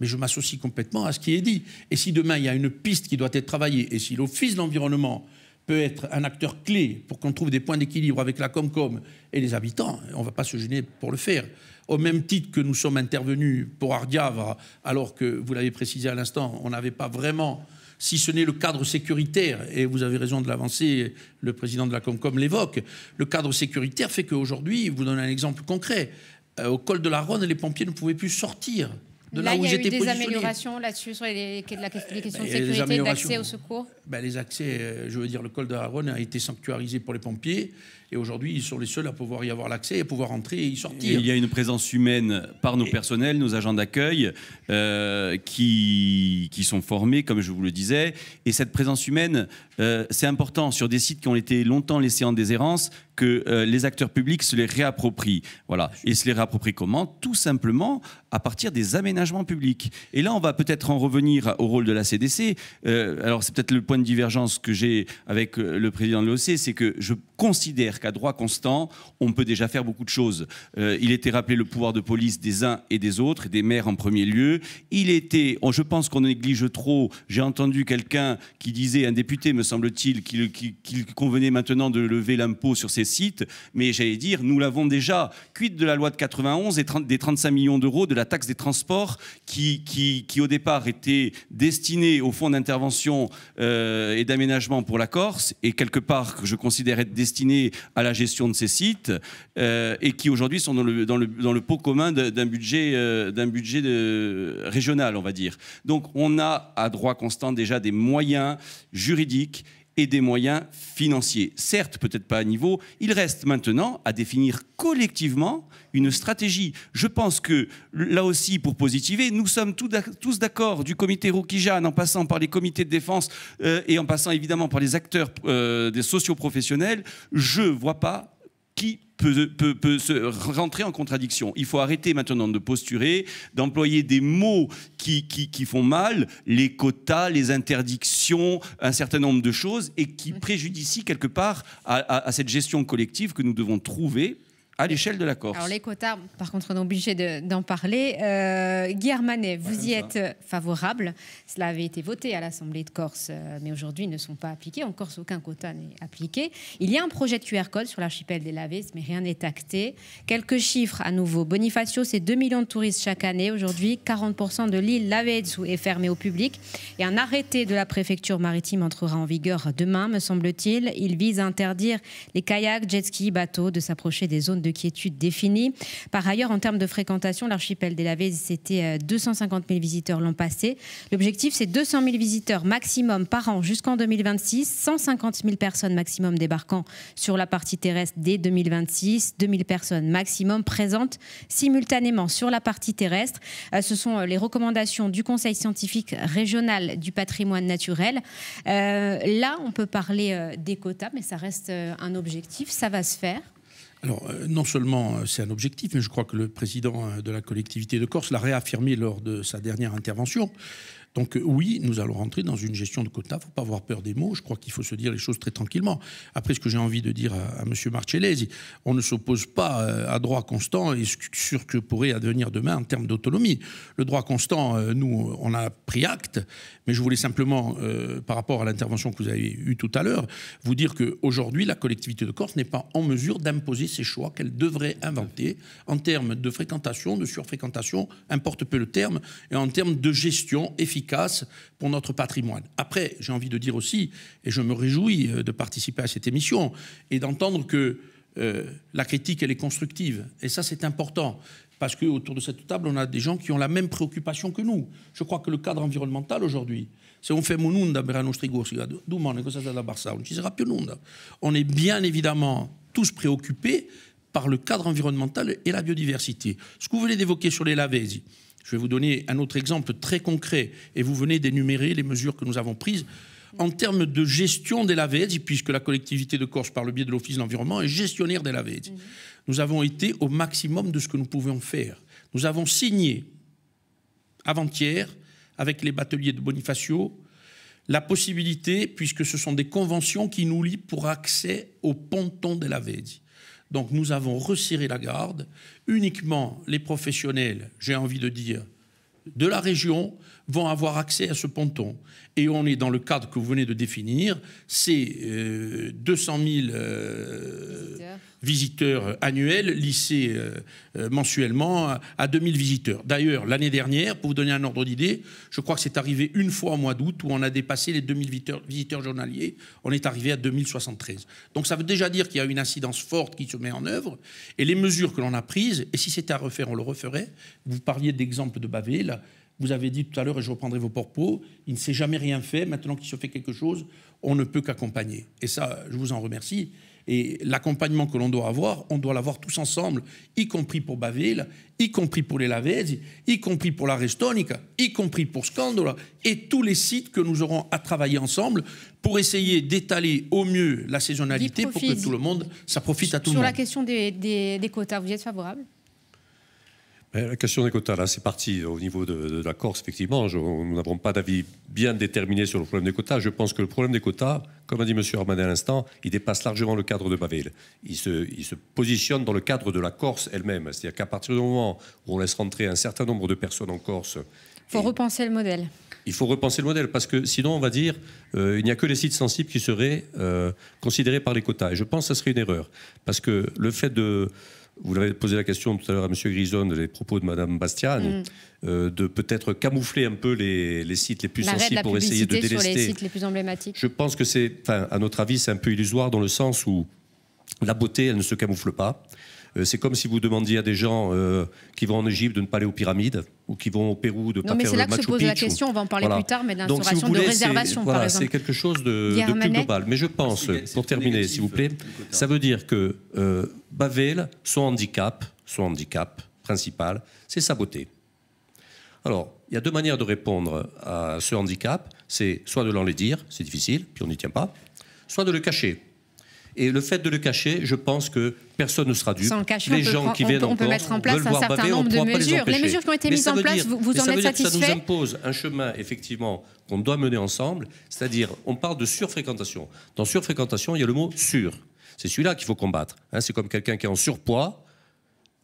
Mais je m'associe complètement à ce qui est dit. Et si demain il y a une piste qui doit être travaillée, et si l'Office de l'environnement peut être un acteur clé pour qu'on trouve des points d'équilibre avec la Comcom et les habitants, on ne va pas se gêner pour le faire. Au même titre que nous sommes intervenus pour Ardiavre, alors que, vous l'avez précisé à l'instant, on n'avait pas vraiment si ce n'est le cadre sécuritaire, et vous avez raison de l'avancer, le président de la Comcom l'évoque, le cadre sécuritaire fait qu'aujourd'hui, vous donnez un exemple concret, euh, au col de la Rhône, les pompiers ne pouvaient plus sortir de là, où ils étaient positionnés. Il y des améliorations là-dessus sur les, questions de euh, sécurité, ben, d'accès aux secours ben, Les accès, euh, je veux dire, le col de la Rhone a été sanctuarisé pour les pompiers et aujourd'hui, ils sont les seuls à pouvoir y avoir l'accès et pouvoir entrer et y sortir. il y a une présence humaine par nos personnels, nos agents d'accueil, euh, qui, qui sont formés, comme je vous le disais. Et cette présence humaine, euh, c'est important sur des sites qui ont été longtemps laissés en déshérence que euh, les acteurs publics se les réapproprient. Voilà. Et se les réapproprient comment Tout simplement à partir des aménagements publics. Et là, on va peut-être en revenir au rôle de la CDC. alors, c'est peut-être le point de divergence que j'ai avec le président de l'OC, c'est que je considère qu'à droit constant, on peut déjà faire beaucoup de choses. Euh, il était rappelé le pouvoir de police des uns et des autres, des maires en premier lieu. Il était, oh, je pense qu'on néglige trop, j'ai entendu quelqu'un qui disait, un député me semble-t-il, qu'il convenait maintenant de lever l'impôt sur ces sites, mais j'allais dire, nous l'avons déjà. cuite de la loi de 91 et 30, des 35 millions d'euros de la taxe des transports qui, qui, au départ était destinée au fonds d'intervention euh, et d'aménagement pour la Corse et quelque part que je considère être destinée à la gestion de ces sites euh, et qui aujourd'hui sont dans le, pot commun d'un budget, euh, budget régional, on va dire. Donc on a à droit constant déjà des moyens juridiques et des moyens financiers. Certes, peut-être pas à niveau, il reste maintenant à définir collectivement une stratégie. Je pense que, là aussi, pour positiver, nous sommes tous d'accord, du comité Roukijan en passant par les comités de défense euh, et en passant évidemment par les acteurs euh, des socioprofessionnels, je ne vois pas qui peut, se rentrer en contradiction. Il faut arrêter maintenant de posturer, d'employer des mots qui, qui, font mal, les quotas, les interdictions, un certain nombre de choses, et qui préjudicient quelque part à cette gestion collective que nous devons trouver à l'échelle de la Corse. Alors les quotas, par contre, on est obligé d'en parler. Euh, Guillaume vous y êtes euh, favorable. Cela avait été voté à l'Assemblée de Corse, euh, mais aujourd'hui ils ne sont pas appliqués. En Corse, aucun quota n'est appliqué. Il y a un projet de QR code sur l'archipel des Lavés, mais rien n'est acté. Quelques chiffres à nouveau. Bonifacio, c'est 2 millions de touristes chaque année. Aujourd'hui, 40% de l'île Lavés est fermée au public. Et un arrêté de la préfecture maritime entrera en vigueur demain, me semble-t-il. Il vise à interdire les kayaks, jet skis, bateaux de s'approcher des zones de quiétude définie. Par ailleurs, en termes de fréquentation, l'archipel des Lavés, c'était 250 euh, 000 visiteurs l'an passé. L'objectif, c'est 200 000 visiteurs maximum par an jusqu'en 2026, 150 000 personnes maximum débarquant sur la partie terrestre dès 2026, 2000 personnes maximum présentes simultanément sur la partie terrestre. Euh, ce sont euh, les recommandations du Conseil scientifique régional du patrimoine naturel. là, on peut parler des quotas, mais ça reste un objectif, ça va se faire. Alors, euh, non seulement euh, c'est un objectif, mais je crois que le président euh, de la collectivité de Corse l'a réaffirmé lors de sa dernière intervention. Donc euh, oui, nous allons rentrer dans une gestion de quotas. Il ne faut pas avoir peur des mots. Je crois qu'il faut se dire les choses très tranquillement. Après, ce que j'ai envie de dire à, M. Marcellesi, on ne s'oppose pas euh, à droit constant et sur ce que pourrait advenir demain en termes d'autonomie. Le droit constant, euh, nous, on a pris acte, mais je voulais simplement, par rapport à l'intervention que vous avez eue tout à l'heure, vous dire qu'aujourd'hui, la collectivité de Corse n'est pas en mesure d'imposer ses choix qu'elle devrait inventer en termes de fréquentation, de surfréquentation, importe peu le terme, et en termes de gestion efficace efficace pour notre patrimoine. Après, j'ai envie de dire aussi, et je me réjouis euh, de participer à cette émission, et d'entendre que euh, la critique, elle est constructive. Et ça, c'est important. Parce qu'autour de cette table, on a des gens qui ont la même préoccupation que nous. Je crois que le cadre environnemental aujourd'hui, c'est on fait On est bien évidemment tous préoccupés par le cadre environnemental et la biodiversité. Ce que vous venez d'évoquer sur les lavesi, je vais vous donner un autre exemple très concret, et vous venez d'énumérer les mesures que nous avons prises en termes de gestion des lavettes, puisque la collectivité de Corse, par le biais de l'Office de l'Environnement, est gestionnaire des la e Nous avons été au maximum de ce que nous pouvions faire. Nous avons signé avant-hier avec les bateliers de Bonifacio la possibilité, puisque ce sont des conventions qui nous lient pour accès au ponton de la donc nous avons resserré la garde. Uniquement les professionnels, j'ai envie de dire, de la région, vont avoir accès à ce ponton. Et on est dans le cadre que vous venez de définir, c'est 200 euh, 000 euh, visiteurs annuels, lycée euh, mensuellement à 2000 visiteurs. D'ailleurs, l'année dernière, pour vous donner un ordre d'idée, je crois que c'est arrivé une fois au mois d'août où on a dépassé les 2 visiteurs, visiteurs journaliers, on est arrivé à 2073. Donc ça veut déjà dire qu'il y a une incidence forte qui se met en œuvre et les mesures que l'on a prises, et si c'était à refaire, on le referait. Vous parliez d'exemple de Bavé, là, vous avez dit tout à l'heure, et je reprendrai vos propos, il ne s'est jamais rien fait. Maintenant qu'il se fait quelque chose, on ne peut qu'accompagner. Et ça, je vous en remercie. Et l'accompagnement que l'on doit avoir, on doit l'avoir tous ensemble, y compris pour Baville, y compris pour les Lavezzi, y compris pour la Restonica, y compris pour Scandola, et tous les sites que nous aurons à travailler ensemble pour essayer d'étaler au mieux la saisonnalité pour que tout le monde, ça profite à tout le monde. Sur la question des, des quotas, vous êtes favorable euh, la question des quotas, là, c'est parti au niveau de, la Corse, effectivement. nous n'avons pas d'avis bien déterminé sur le problème des quotas. Je pense que le problème des quotas, comme a dit M. Armanet à l'instant, il dépasse largement le cadre de Baville. Il se, il se positionne dans le cadre de la Corse elle-même. C'est-à-dire qu'à partir du moment où on laisse rentrer un certain nombre de personnes en Corse. Il faut repenser le modèle. Il faut repenser le modèle, parce que sinon, on va dire, euh, il n'y a que les sites sensibles qui seraient euh, considérés par les quotas. Et je pense que ça serait une erreur. Parce que le fait de vous avez posé la question tout à l'heure à M. Grison, les propos de Mme Bastiane, mm. euh, de peut-être camoufler un peu les, sites les plus sensibles pour essayer de délester. Sur les sites les plus emblématiques. Je pense que c'est, à notre avis, c'est un peu illusoire dans le sens où la beauté, elle ne se camoufle pas. Euh, c'est comme si vous demandiez à des gens euh, qui vont en Égypte de ne pas aller aux pyramides ou qui vont au Pérou de ne pas faire le C'est là que se pose la question, on va en parler plus tard, mais de C'est quelque chose de, plus global. Mais je pense, pour terminer, s'il vous plaît, ça veut dire que euh, Bavel, son handicap, son handicap principal, c'est sa beauté. Alors, il y a deux manières de répondre à ce handicap. C'est soit de dire, c'est difficile, puis on n'y tient pas, soit de le cacher. Et le fait de le cacher, je pense que personne ne sera dû. Sans le cacher, les gens qui viennent on peut mettre en place un certain nombre de mesures. Les, mesures qui ont été mises en place, vous, en êtes satisfait Ça nous impose un chemin, effectivement, qu'on doit mener ensemble. C'est-à-dire, on parle de surfréquentation. Dans surfréquentation, il y a le mot sur. C'est celui-là qu'il faut combattre. Hein. c'est comme quelqu'un qui est en surpoids.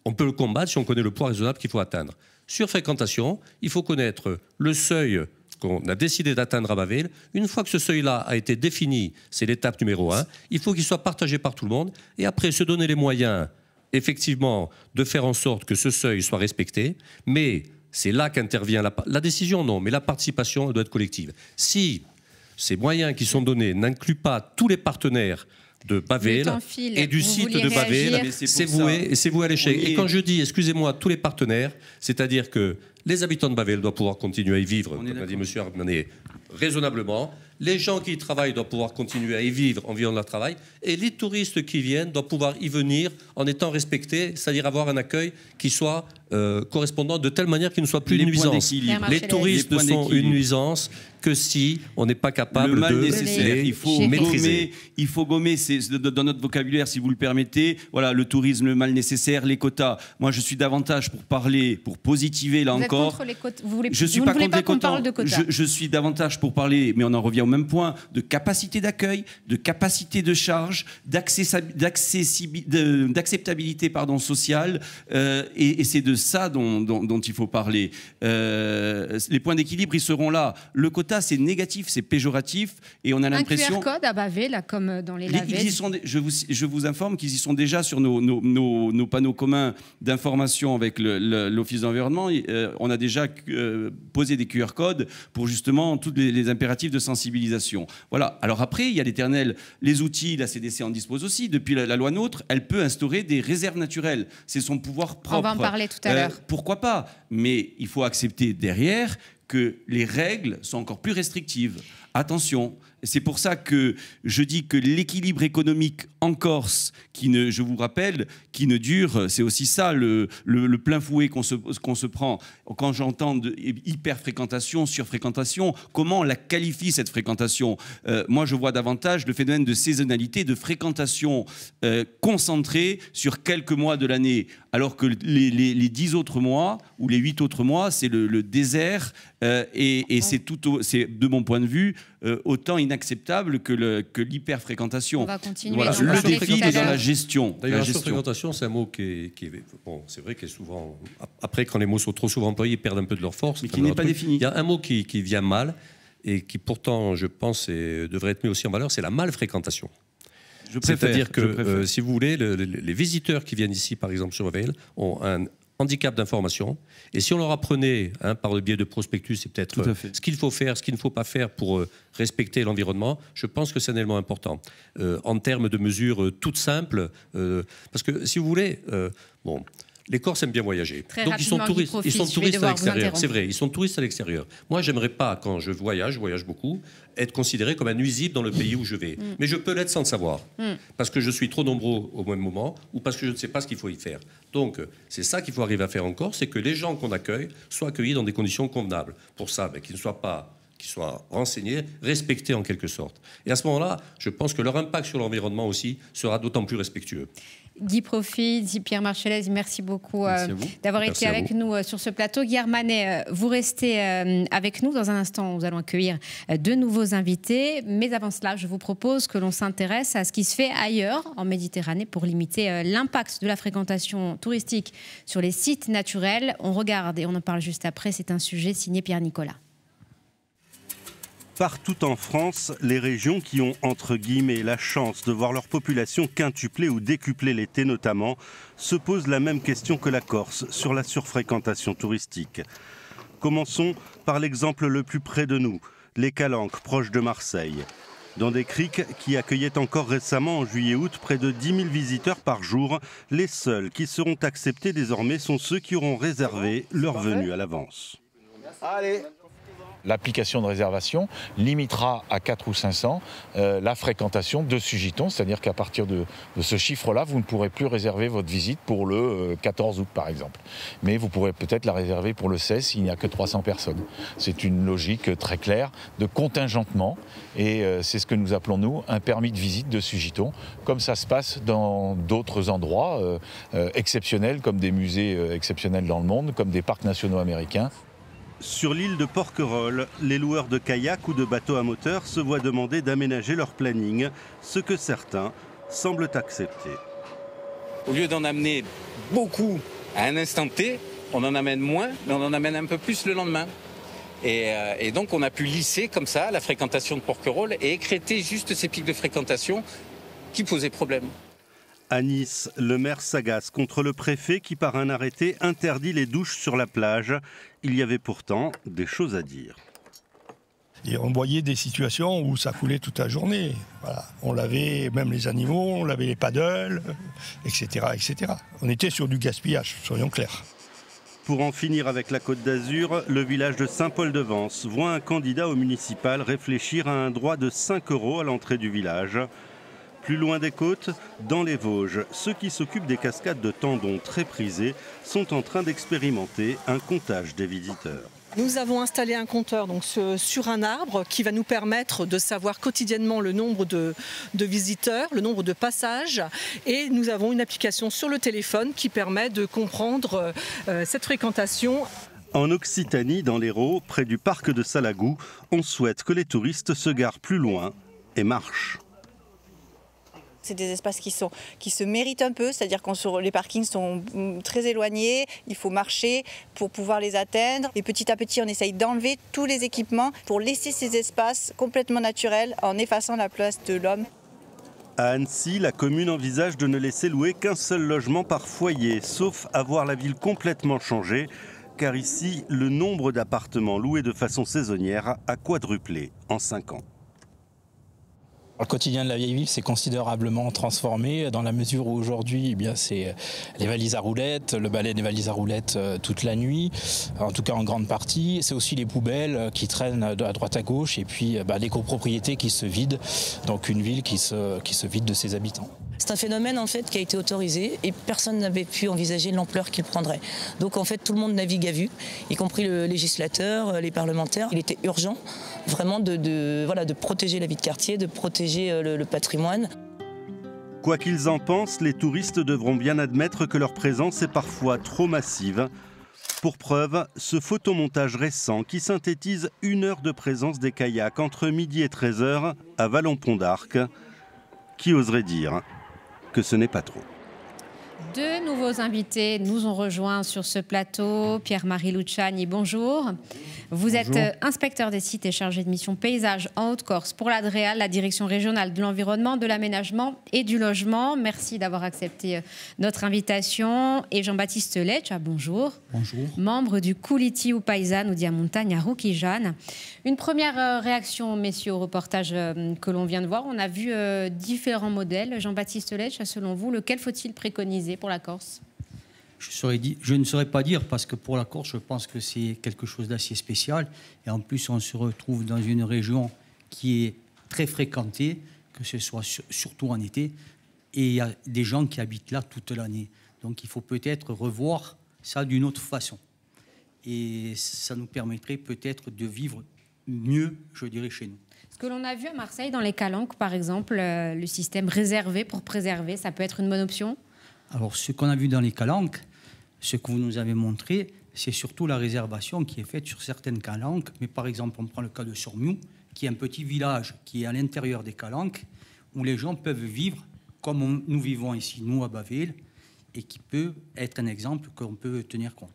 On peut le combattre si on connaît le poids raisonnable qu'il faut atteindre. Surfréquentation, il faut connaître le seuil qu'on a décidé d'atteindre à Baville, une fois que ce seuil-là a été défini, c'est l'étape numéro un, il faut qu'il soit partagé par tout le monde, et après se donner les moyens, effectivement, de faire en sorte que ce seuil soit respecté, mais c'est là qu'intervient la, décision, non, mais la participation doit être collective. Si ces moyens qui sont donnés n'incluent pas tous les partenaires de Bavel et du site de Bavel, ah, c'est c'est voué, à l'échec. Et quand je dis, excusez-moi, tous les partenaires, c'est-à-dire que les habitants de Bavel doivent pouvoir continuer à y vivre, comme a dit M. Armanet, raisonnablement. Les gens qui y travaillent doivent pouvoir continuer à y vivre en vivant de leur travail. Et les touristes qui viennent doivent pouvoir y venir en étant respectés, c'est-à-dire avoir un accueil qui soit euh, correspondant de telle manière qu'il ne soit plus une nuisance. Les touristes ne sont une nuisance que si on n'est pas capable de il faut maîtriser. Gommer, il faut gommer, dans notre vocabulaire, si vous le permettez, voilà, le tourisme, le mal nécessaire, les quotas. Moi, je suis davantage pour parler, pour positiver là encore. vous je suis pas contre pas parle de quotas. Je, suis davantage pour parler, mais on en revient au même point, de capacité d'accueil, de capacité de charge, d'acceptabilité pardon sociale, euh, et, et c'est de ça dont, il faut parler. Euh, les points d'équilibre, ils seront là. Le quota, c'est négatif, c'est péjoratif, et on a l'impression. Un QR code à baver, là, comme euh, dans les ils sont, je, vous, je, vous, informe qu'ils y sont déjà sur nos, nos, nos, panneaux communs d'information avec l'Office d'environnement. Euh, on a déjà posé des QR codes pour justement tous les, impératifs de sensibilisation. Voilà. Alors après, il y a l'éternel, les outils, la CDC en dispose aussi. Depuis la, loi nôtre, elle peut instaurer des réserves naturelles. C'est son pouvoir propre. On va en parler tout à l'heure. Euh, pourquoi pas Mais il faut accepter derrière que les règles sont encore plus restrictives. Attention, c'est pour ça que je dis que l'équilibre économique en Corse, qui ne, je vous rappelle, qui ne dure, c'est aussi ça le, plein fouet qu'on se, qu'on se, prend. Quand j'entends hyperfréquentation, surfréquentation, comment on la qualifie cette fréquentation euh, Moi, je vois davantage le phénomène de saisonnalité, de fréquentation euh, concentrée sur quelques mois de l'année alors que les, dix 10 autres mois ou les 8 autres mois, c'est le, désert euh, et, c'est tout, c'est de mon point de vue euh, autant inacceptable que l'hyperfréquentation. On va continuer. Le défi dans la gestion. La surfréquentation, c'est un mot qui est, bon, c'est vrai qu'après, souvent après quand les mots sont trop souvent employés, ils perdent un peu de leur force. Mais qui n'est pas défini. Il y a un mot qui, vient mal et qui pourtant, je pense, devrait être mis aussi en valeur, c'est la malfréquentation. C'est-à-dire que, euh, si vous voulez, les visiteurs qui viennent ici, par exemple, sur Veil, ont un handicap d'information. Et si on leur apprenait, hein, par le biais de prospectus, c'est peut-être euh, ce qu'il faut faire, ce qu'il ne faut pas faire pour euh, respecter l'environnement, je pense que c'est un élément important. en termes de mesures toutes simples, parce que, si vous voulez, bon les Corses aiment bien voyager. Donc ils sont touristes, ils sont à l'extérieur. C'est vrai, ils sont touristes à l'extérieur. Moi, j'aimerais pas, quand je voyage, je voyage beaucoup, être considéré comme un nuisible dans le pays où je vais. Mm. Mais je peux l'être sans le savoir, mm. parce que je suis trop nombreux au même moment, ou parce que je ne sais pas ce qu'il faut y faire. Donc c'est ça qu'il faut arriver à faire encore, c'est que les gens qu'on accueille soient accueillis dans des conditions convenables. Pour ça, ben, qu'ils ne soient pas soient renseignés, respectés en quelque sorte. Et à ce moment-là, je pense que leur impact sur l'environnement aussi sera d'autant plus respectueux. Guy Profit, Pierre Marchelès, merci beaucoup euh, d'avoir été avec nous euh, sur ce plateau. Guillaume Manet, euh, vous restez avec nous. Dans un instant, nous allons accueillir de nouveaux invités. Mais avant cela, je vous propose que l'on s'intéresse à ce qui se fait ailleurs en Méditerranée pour limiter l'impact de la fréquentation touristique sur les sites naturels. On regarde et on en parle juste après. C'est un sujet signé Pierre Nicolas partout en France, les régions qui ont, entre guillemets, la chance de voir leur population quintupler ou décupler l'été notamment, se posent la même question que la Corse sur la surfréquentation touristique. Commençons par l'exemple le plus près de nous, les Calanques, proches de Marseille. Dans des criques qui accueillaient encore récemment en juillet-août près de 10 000 visiteurs par jour, les seuls qui seront acceptés désormais sont ceux qui auront réservé ah, leur venue à l'avance. Allez, L'application de réservation limitera à 4 ou 500 euh, la fréquentation de Sugiton, c'est-à-dire qu'à partir de, ce chiffre-là, vous ne pourrez plus réserver votre visite pour le 14 euh, août par exemple. Mais vous pourrez peut-être la réserver pour le 16 s'il n'y a que 300 personnes. C'est une logique très claire de contingentement et euh, c'est ce que nous appelons nous un permis de visite de Sugiton, comme ça se passe dans d'autres endroits exceptionnels comme des musées exceptionnels dans le monde, comme des parcs nationaux américains. Sur l'île de Porquerolles, les loueurs de kayaks ou de bateaux à moteur se voient demander d'aménager leur planning, ce que certains semblent accepter. Au lieu d'en amener beaucoup à un instant T, on en amène moins, mais on en amène un peu plus le lendemain. Et, euh, donc on a pu lisser comme ça la fréquentation de Porquerolles et écréter juste ces pics de fréquentation qui posaient problème. À Nice, le maire s'agace contre le préfet qui, par un arrêté, interdit les douches sur la plage. Il y avait pourtant des choses à dire. on voyait des situations où ça coulait toute la journée. On lavait même les animaux, on lavait les paddles, etc., etc. On était sur du gaspillage, soyons clairs. Pour en finir avec la Côte d'Azur, le village de Saint-Paul-de-Vence voit un candidat au municipal réfléchir à un droit de 5 euros à l'entrée du village. Plus loin des côtes, dans les Vosges, ceux qui s'occupent des cascades de tendons très prisées sont en train d'expérimenter un comptage des visiteurs. Nous avons installé un compteur donc, sur un arbre qui va nous permettre de savoir quotidiennement le nombre de, visiteurs, le nombre de passages. Et nous avons une application sur le téléphone qui permet de comprendre euh, euh, cette fréquentation. En Occitanie, dans l'Hérault, près du parc de Salagou, on souhaite que les touristes se garent plus loin et marchent. C'est des espaces qui, sont, qui se méritent un peu, c'est-à-dire que les parkings sont mm, très éloignés, il faut marcher pour pouvoir les atteindre. Et petit à petit, on essaye d'enlever tous les équipements pour laisser ces espaces complètement naturels en effaçant la place de l'homme. À Annecy, la commune envisage de ne laisser louer qu'un seul logement par foyer, sauf avoir la ville complètement changée, car ici, le nombre d'appartements loués de façon saisonnière a quadruplé en 5 ans. Le quotidien de la vieille ville s'est considérablement transformé dans la mesure où aujourd'hui, eh bien, c'est euh, les valises à roulettes, le balai des valises à roulettes euh, toute la nuit, en tout cas en grande partie. C'est aussi les poubelles euh, qui traînent à droite à gauche et puis bah, les copropriétés qui se vident. Donc une ville qui se, qui se vide de ses habitants. C'est un phénomène en fait qui a été autorisé et personne n'avait pu envisager l'ampleur qu'il prendrait. Donc en fait tout le monde navigue à vue, y compris le législateur, euh, les parlementaires. Il était urgent vraiment de, protéger la vie de quartier, de protéger euh, le, patrimoine. Quoi qu'ils en pensent, les touristes devront bien admettre que leur présence est parfois trop massive. Pour preuve, ce photomontage récent qui synthétise une heure de présence des kayaks entre midi et 13h à Vallon-Pont d'Arc. Qui oserait dire que ce n'est pas trop. Deux nouveaux invités nous ont rejoints sur ce plateau. Pierre-Marie Luciani, bonjour. Vous êtes euh, inspecteur des sites et chargé de mission paysage en Haute-Corse pour l'ADREAL, la direction régionale de l'environnement, de l'aménagement et du logement. Merci d'avoir accepté euh, notre invitation. Et Jean-Baptiste lech bonjour. Bonjour. Membre du Kouliti ou Paysan ou Diamontagne à Roukijan. Une première euh, réaction, messieurs, au reportage que l'on vient de voir. On a vu différents modèles. Jean-Baptiste Lech, selon vous, lequel faut-il préconiser pour la Corse je, je, ne saurais pas dire parce que pour la Corse, je pense que c'est quelque chose d'assez spécial. Et en plus, on se retrouve dans une région qui est très fréquentée, que ce soit surtout en été. Et il y a des gens qui habitent là toute l'année. Donc il faut peut-être revoir ça d'une autre façon. Et ça nous permettrait peut-être de vivre mieux, je dirais, chez nous. Ce que l'on a vu à Marseille dans les calanques, par exemple, euh, le système réservé pour préserver, ça peut être une bonne option alors, ce qu'on a vu dans les calanques, ce que vous nous avez montré, c'est surtout la réservation qui est faite sur certaines calanques. Mais par exemple, on prend le cas de Sormiou, qui est un petit village qui est à l'intérieur des calanques, où les gens peuvent vivre comme nous vivons ici, nous, à Baville, et qui peut être un exemple qu'on peut tenir compte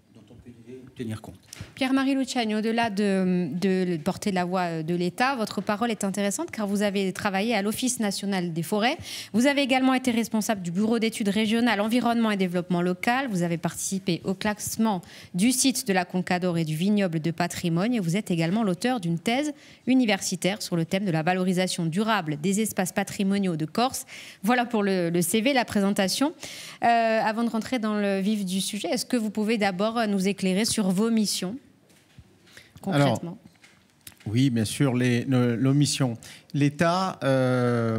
tenir compte. Pierre-Marie Luciani, au-delà de, porter la voix de l'État, votre parole est intéressante car vous avez travaillé à l'Office national des forêts. Vous avez également été responsable du Bureau d'études régionales environnement et développement local. Vous avez participé au classement du site de la Concador et du vignoble de patrimoine et vous êtes également l'auteur d'une thèse universitaire sur le thème de la valorisation durable des espaces patrimoniaux de Corse. Voilà pour le, CV, la présentation. Euh, avant de rentrer dans le vif du sujet, est-ce que vous pouvez d'abord nous éclairer sur vos missions, concrètement oui, bien sûr, les, nos, missions. L'État euh,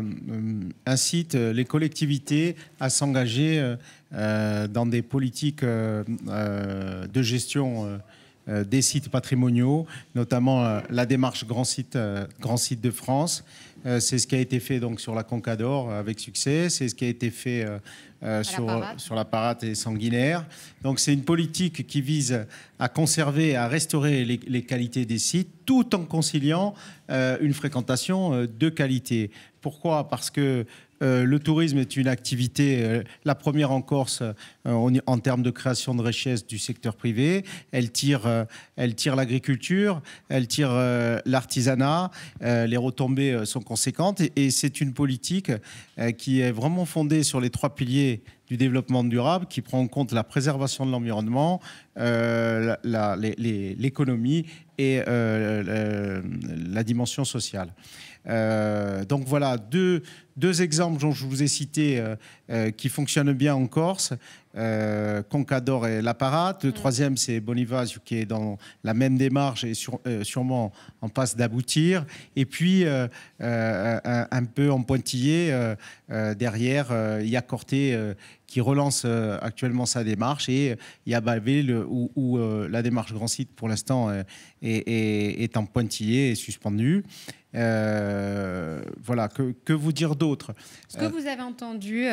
incite les collectivités à s'engager euh, euh, dans des politiques de gestion des sites patrimoniaux, notamment la démarche Grand Site, Grand Site de France, euh, c'est ce qui a été fait donc sur la Concador euh, avec succès, c'est ce qui a été fait euh, sur, la parade et sanguinaire. Donc c'est une politique qui vise à conserver, à restaurer les, qualités des sites, tout en conciliant une fréquentation de qualité. Pourquoi Parce que euh, le tourisme est une activité, euh, la première en Corse euh, en termes de création de richesses du secteur privé. Elle tire, elle tire l'agriculture, elle tire l'artisanat. les retombées sont conséquentes et c'est une politique qui est vraiment fondée sur les trois piliers du développement durable, qui prend en compte la préservation de l'environnement, euh, l'économie et euh, la, dimension sociale. Euh, donc voilà, deux, deux, exemples dont je vous ai cités qui fonctionnent bien en Corse. Concador et l'apparat. Le mm. troisième, c'est Bonivazio qui est dans la même démarche et sûrement en passe d'aboutir. Et puis, un, un, peu en pointillé, derrière, il y a Corté qui relance euh, actuellement sa démarche. Et il euh, y a Baville, où, euh, la démarche Grand Site, pour l'instant, est, est, en pointillé et suspendue. voilà, que, que, vous dire d'autre Ce que vous avez entendu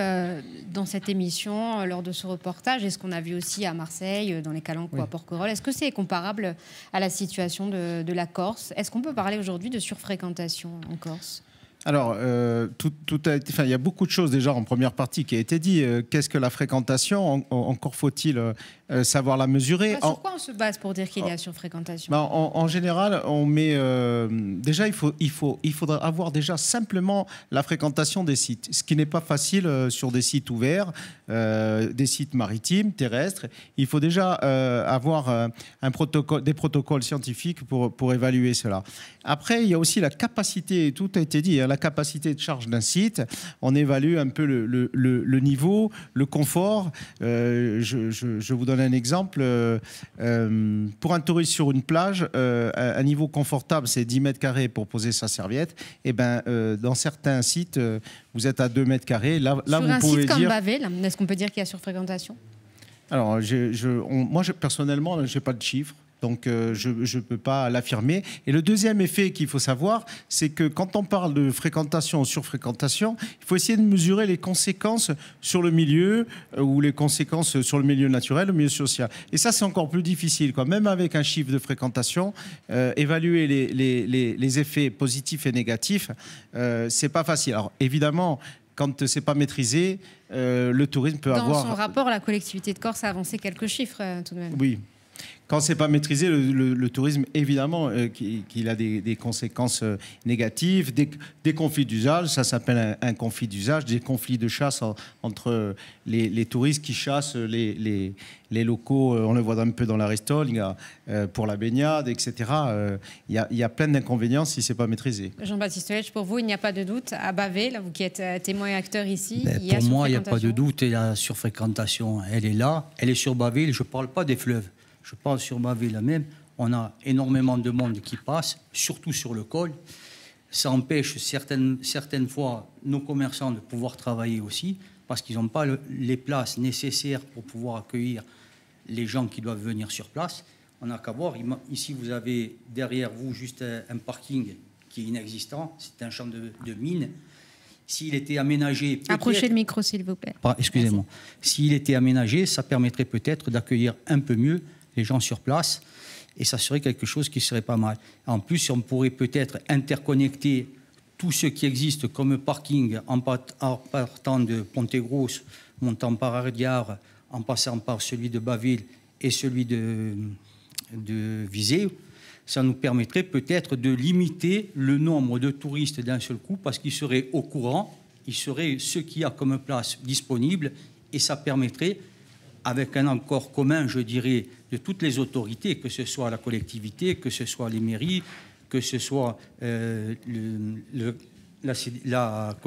dans cette émission, lors de ce reportage, et ce qu'on a vu aussi à Marseille, dans les Calanques ou à Porquerolles, est-ce que c'est comparable à la situation de, de la Corse Est-ce qu'on peut parler aujourd'hui de surfréquentation en Corse alors, euh, tout, tout a été, il y a beaucoup de choses déjà en première partie qui a été dit. Euh, qu'est-ce que la fréquentation Encore faut-il euh, euh, savoir la mesurer. sur quoi on se base pour dire qu'il y a surfréquentation ben, en, général, on met euh, déjà il faut il faut il faudra avoir déjà simplement la fréquentation des sites, ce qui n'est pas facile euh, sur des sites ouverts, des sites maritimes, terrestres. Il faut déjà avoir un protocole, des protocoles scientifiques pour pour évaluer cela. Après, il y a aussi la capacité. Tout a été dit. Hein, la capacité de charge d'un site. On évalue un peu le, niveau, le confort. Je, je, je vous donne un exemple. Euh, euh, pour un touriste sur une plage, un euh, niveau confortable, c'est 10 mètres carrés pour poser sa serviette. Et eh ben, dans certains sites, vous êtes à 2 mètres carrés. Là, là sur un site comme Bavel, est-ce qu'on peut dire qu'il y a surfréquentation alors, je, moi, personnellement, je n'ai pas de chiffres. Donc euh, je ne peux pas l'affirmer. Et le deuxième effet qu'il faut savoir, c'est que quand on parle de fréquentation ou surfréquentation, il faut essayer de mesurer les conséquences sur le milieu euh, ou les conséquences sur le milieu naturel, le milieu social. Et ça, c'est encore plus difficile. Quoi. Même avec un chiffre de fréquentation, euh, évaluer les, effets positifs et négatifs, c'est pas facile. Alors évidemment, quand c'est pas maîtrisé, le tourisme peut avoir. Dans son rapport, la collectivité de Corse a avancé quelques chiffres tout de même. Oui, quand c'est pas maîtrisé, le, tourisme, évidemment, euh, qu'il a des, conséquences euh, négatives, des, conflits d'usage, ça s'appelle un, conflit d'usage, des conflits de chasse entre euh, les, touristes qui chassent les, les, locaux, on le voit un peu dans la pour la baignade, etc. Il y, a, plein d'inconvénients si c'est pas maîtrisé. Jean-Baptiste Hedge, pour vous, il n'y a pas de doute à Bavé, là, vous qui êtes témoin et acteur ici. Ben, il y a pour moi, il n'y a pas de doute, et la surfréquentation, elle est là, elle est sur Baville je ne parle pas des fleuves je pense sur ma ville même, on a énormément de monde qui passe, surtout sur le col. Ça empêche certaines, certaines fois nos commerçants de pouvoir travailler aussi, parce qu'ils n'ont pas les places nécessaires pour pouvoir accueillir les gens qui doivent venir sur place. On n'a qu'à voir, ici vous avez derrière vous juste un, parking qui est inexistant, c'est un champ de, de mine. S'il était aménagé... Approchez le micro s'il vous plaît. Excusez-moi. S'il était aménagé, ça permettrait peut-être d'accueillir un peu mieux les gens sur place. Et ça serait quelque chose qui serait pas mal. En plus, on pourrait peut-être interconnecter tout ce qui existe comme parking en partant de et montant par Ardiard, en passant par celui de Baville et celui de, de ça nous permettrait peut-être de limiter le nombre de touristes d'un seul coup parce qu'ils seraient au courant, ils seraient ce qui y a comme place disponible et ça permettrait, avec un accord commun, je dirais, de toutes les autorités, que ce soit la collectivité, que ce soit les mairies, que ce soit euh, le, la, la,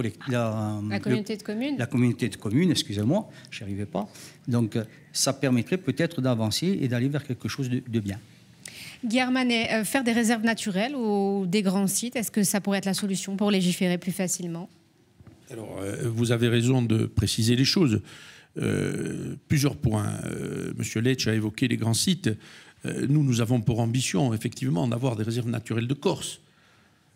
communauté de communes. La communauté de communes, excusez-moi, je n'y arrivais pas. Donc, euh, ça permettrait peut-être d'avancer et d'aller vers quelque chose de, bien. Guillaume euh, faire des réserves naturelles ou des grands sites, est-ce que ça pourrait être la solution pour légiférer plus facilement Alors, vous avez raison de préciser les choses. Euh, plusieurs points. M. Euh, Monsieur a évoqué les grands sites. Euh, nous, nous avons pour ambition, effectivement, d'avoir des réserves naturelles de Corse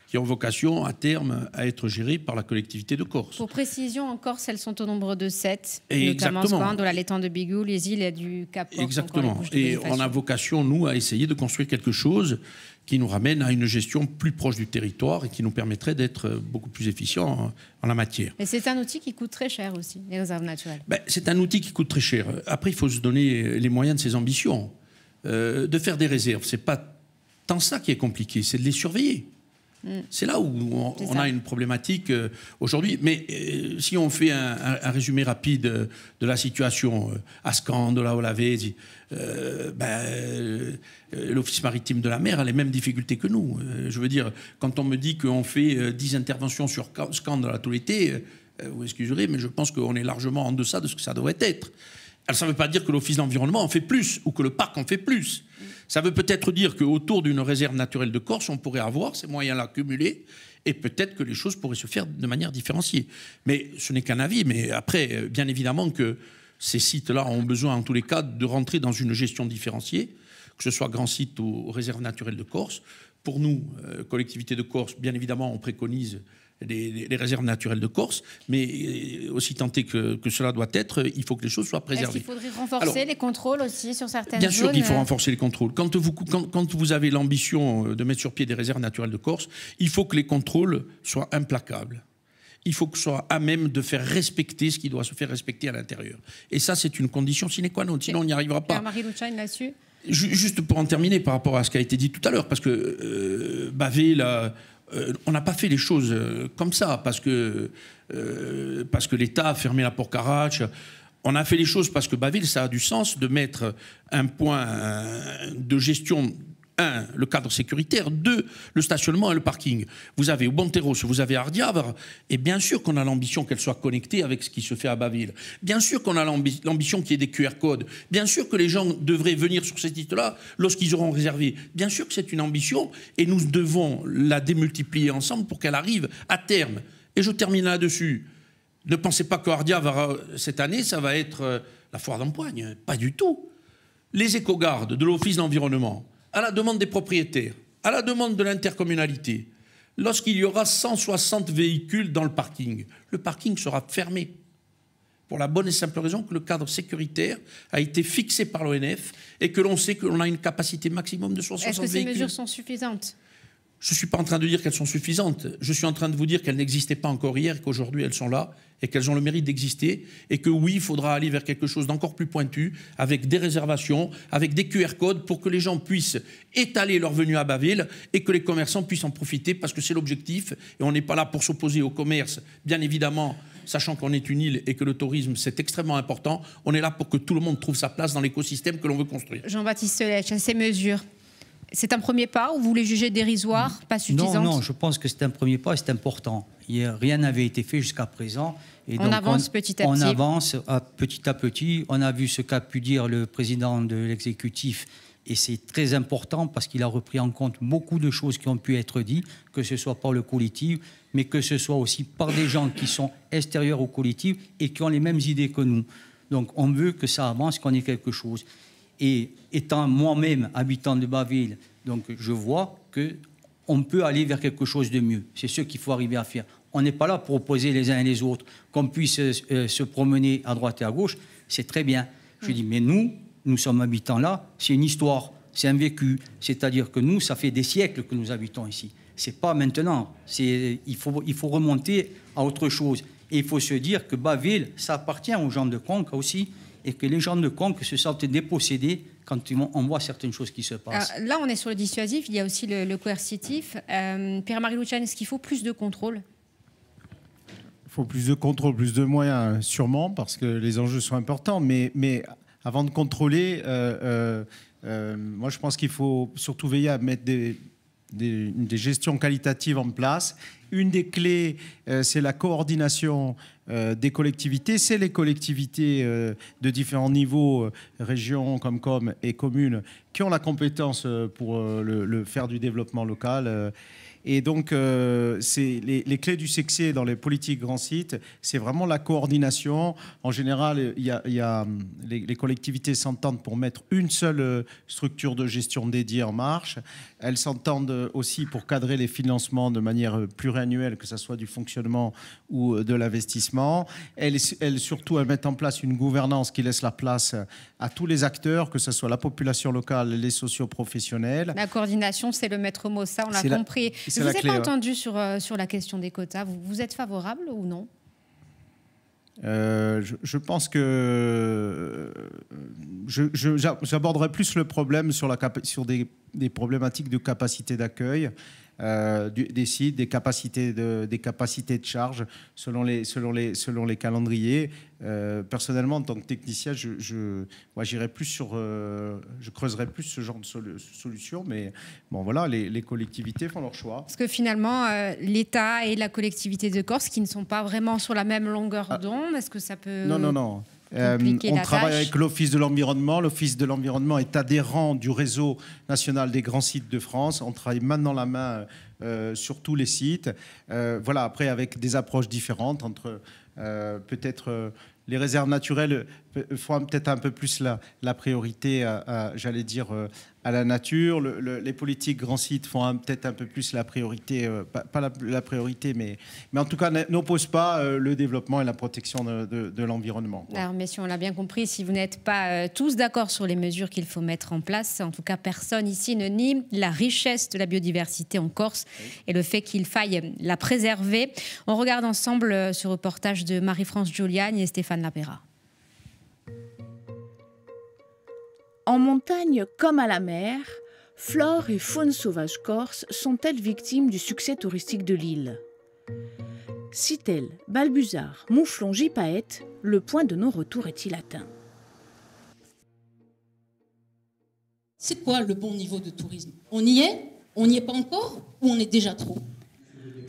qui ont vocation à terme à être gérées par la collectivité de Corse. Pour précision, en Corse, elles sont au nombre de sept, et notamment dans la l'étang de Bigou, les îles et du Cap. Exactement. Et on a vocation, nous, à essayer de construire quelque chose qui nous ramène à une gestion plus proche du territoire et qui nous permettrait d'être euh, beaucoup plus efficients hein, en la matière. Et c'est un outil qui coûte très cher aussi, les réserves naturelles. Ben, c'est un outil qui coûte très cher. Après, il faut se donner euh, les moyens de ses ambitions. Euh, de faire des réserves, c'est pas tant ça qui est compliqué, c'est de les surveiller. Mm. C'est là où on, a une problématique aujourd'hui. Mais si on fait un, résumé rapide de la situation à Scandola, à au Lavesi, euh, ben, euh, l'Office maritime de la mer a les mêmes difficultés que nous. Euh, je veux dire, quand on me dit qu'on fait 10 interventions sur Scand à tout l'été, vous excuserez, mais je pense qu'on est largement en deçà de ce que ça devrait être. ça ne veut pas dire que l'Office d'environnement en fait plus ou que le parc en fait plus. Ça veut peut-être dire qu'autour d'une réserve naturelle de Corse, on pourrait avoir ces moyens-là cumulés et peut-être que les choses pourraient se faire de manière différenciée. Mais ce n'est qu'un avis. Mais après, bien évidemment que ces sites-là ont besoin, en tous les cas, de rentrer dans une gestion différenciée, que ce soit grand site ou réserves naturelles de Corse. Pour nous, euh, collectivités collectivité de Corse, bien évidemment, on préconise les, réserves naturelles de Corse, mais euh, aussi tenté que, cela doit être, euh, il faut que les choses soient préservées. Est-ce faudrait renforcer les contrôles aussi sur certaines bien zones Bien sûr qu'il faut renforcer les contrôles. quand vous avez l'ambition de mettre sur pied des réserves naturelles de Corse, il faut que les contrôles soient implacables il faut que ce soit à même de faire respecter ce qui doit se faire respecter à l'intérieur. Et ça, c'est une condition sine qua non, sinon on n'y arrivera pas. Marie là-dessus Juste pour en terminer par rapport à ce qui a été dit tout à l'heure, parce que euh, Baville, euh, on n'a pas fait les choses euh, comme ça, parce que, parce que l'État a fermé la Porte-Carache. On a fait les choses parce que Baville, ça a du sens de mettre un point de gestion le cadre sécuritaire, deux, le stationnement et le parking. Vous avez au Bonteros, vous avez Ardiavar et bien sûr qu'on a l'ambition qu'elle soit connectée avec ce qui se fait à Baville. Bien sûr qu'on a l'ambition qu'il y ait des QR codes. Bien sûr que les gens devraient venir sur ces sites là lorsqu'ils auront réservé. Bien sûr que c'est une ambition, et nous devons la démultiplier ensemble pour qu'elle arrive à terme. Et je termine là-dessus. Ne pensez pas que euh, cette année, ça va être euh, la foire d'empoigne. Pas du tout. Les éco-gardes de l'Office d'environnement, à la demande des propriétaires, à la demande de l'intercommunalité, lorsqu'il y aura 160 véhicules dans le parking, le parking sera fermé. Pour la bonne et simple raison que le cadre sécuritaire a été fixé par l'ONF et que l'on sait qu'on a une capacité maximum de 160 véhicules. Est-ce que ces mesures sont suffisantes Je ne suis pas en train de dire qu'elles sont suffisantes. Je suis en train de vous dire qu'elles n'existaient pas encore hier et qu'aujourd'hui elles sont là et qu'elles ont le mérite d'exister, et que oui, il faudra aller vers quelque chose d'encore plus pointu, avec des réservations, avec des QR codes, pour que les gens puissent étaler leur venue à Baville et que les commerçants puissent en profiter, parce que c'est l'objectif, et on n'est pas là pour s'opposer au commerce, bien évidemment, sachant qu'on est une île et que le tourisme, c'est extrêmement important, on est là pour que tout le monde trouve sa place dans l'écosystème que l'on veut construire. Jean-Baptiste Solèche, à ces mesures c'est un premier pas ou vous les jugez dérisoires, pas suffisantes ?– Non, non, je pense que c'est un premier pas c'est important. Rien n'avait été fait jusqu'à présent on avance petit à petit. On avance ah, petit à petit. On a vu ce qu'a pu dire le président de l'exécutif. Et c'est très important parce qu'il a repris en compte beaucoup de choses qui ont pu être dites, que ce soit par le collectif, mais que ce soit aussi par des gens qui sont extérieurs au collectif et qui ont les mêmes idées que nous. Donc on veut que ça avance, qu'on ait quelque chose. Et étant moi-même habitant de Baville, donc je vois que on peut aller vers quelque chose de mieux. C'est ce qu'il faut arriver à faire. On n'est pas là pour opposer les uns et les autres. Qu'on puisse euh, se promener à droite et à gauche, c'est très bien. Je mm. dis, mais nous, nous sommes habitants là, c'est une histoire, c'est un vécu. C'est-à-dire que nous, ça fait des siècles que nous habitons ici. C'est pas maintenant. il, faut, il faut remonter à autre chose. Et il faut se dire que Baville, ça appartient aux gens de Conques aussi, et que les gens de Conques se sentent dépossédés quand on voit certaines choses qui se passent. là, on est sur le dissuasif, il y a aussi le, coercitif. Euh, Pierre-Marie Louchan, est-ce qu'il faut plus de contrôle faut plus de contrôle, plus de moyens, sûrement, parce que les enjeux sont importants. Mais, mais avant de contrôler, euh, euh, euh, moi, je pense qu'il faut surtout veiller à mettre des, gestions qualitatives en place. Une des clés, c'est la coordination des collectivités. C'est les collectivités de différents niveaux, régions, comme et communes, qui ont la compétence pour faire du développement local. Et donc, euh, c'est les, clés du succès dans les politiques grands sites, c'est vraiment la coordination. En général, il y a, hum, les, collectivités s'entendent pour mettre une seule euh, structure de gestion dédiée en marche. Elles s'entendent aussi pour cadrer les financements de manière pluriannuelle, que ce soit du fonctionnement ou euh, de l'investissement. Elles, elles, surtout, elles mettent en place une gouvernance qui laisse la place à tous les acteurs, que ce soit la population locale, les socioprofessionnels. La coordination, c'est le maître mot, ça, on l'a compris. Si vous ai pas hein. entendu sur, euh, sur la question des quotas. Vous, êtes favorable ou non euh, je, pense que euh, j'aborderai plus le problème sur, la, sur des, des problématiques de capacité d'accueil euh, des des capacités de, des capacités de charge selon les, selon les, selon les calendriers. Euh, personnellement, en tant que technicien, je, je plus sur, euh, je creuserai plus ce genre de solution, mais bon, voilà, les, collectivités font leur choix. Parce que finalement, l'État et la collectivité de Corse, qui ne sont pas vraiment sur la même longueur ah. d'onde, est-ce que ça peut... Non, non, non. Euh, on travaille avec l'Office de l'environnement. L'Office de l'environnement est adhérent du réseau national des grands sites de France. On travaille main dans la main euh, sur tous les sites. Euh, voilà, après, avec des approches différentes entre peut-être les réserves naturelles font peut-être un peu plus la, priorité, j'allais dire, à la nature. les politiques grands sites font peut-être un peu plus la priorité, euh, pas, la, priorité, mais, mais en tout cas n'opposent pas euh, le développement et la protection de, l'environnement. Alors, messieurs, on l'a bien compris, si vous n'êtes pas euh, tous d'accord sur les mesures qu'il faut mettre en place, en tout cas personne ici ne nie la richesse de la biodiversité en Corse et le fait qu'il faille la préserver. On regarde ensemble ce reportage de Marie-France Giuliani et Stéphane Lapera. En montagne comme à la mer, flore et faune sauvage corse sont-elles victimes du succès touristique de l'île Citel, Balbuzard, Mouflon, Gipaète, le point de non-retour est-il atteint C'est quoi le bon niveau de tourisme On y est On n'y est pas encore Ou on est déjà trop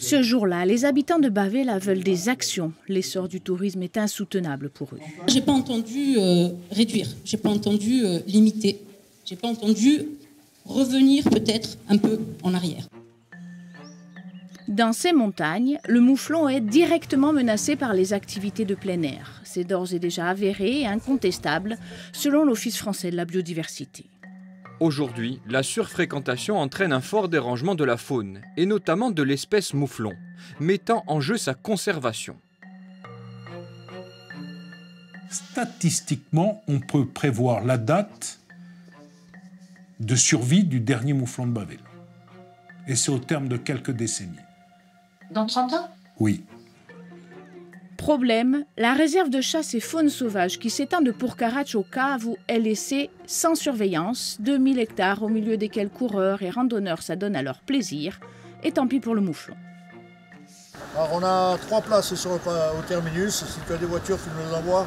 ce jour-là, les habitants de Bavela veulent des actions. L'essor du tourisme est insoutenable pour eux. n'ai pas entendu euh, réduire, j'ai pas entendu euh, limiter, j'ai pas entendu revenir peut-être un peu en arrière. Dans ces montagnes, le mouflon est directement menacé par les activités de plein air. C'est d'ores et déjà avéré et incontestable selon l'Office français de la biodiversité. Aujourd'hui, la surfréquentation entraîne un fort dérangement de la faune, et notamment de l'espèce mouflon, mettant en jeu sa conservation. Statistiquement, on peut prévoir la date de survie du dernier mouflon de Bavel. Et c'est au terme de quelques décennies. Dans 30 ans Oui. Problème, la réserve de chasse et faune sauvage qui s'étend de Purkarach au Cave est laissée sans surveillance, 2000 hectares au milieu desquels coureurs et randonneurs s'adonnent à leur plaisir, et tant pis pour le mouflon. Alors on a trois places sur euh, au terminus, si tu as des voitures, tu nous les envoies.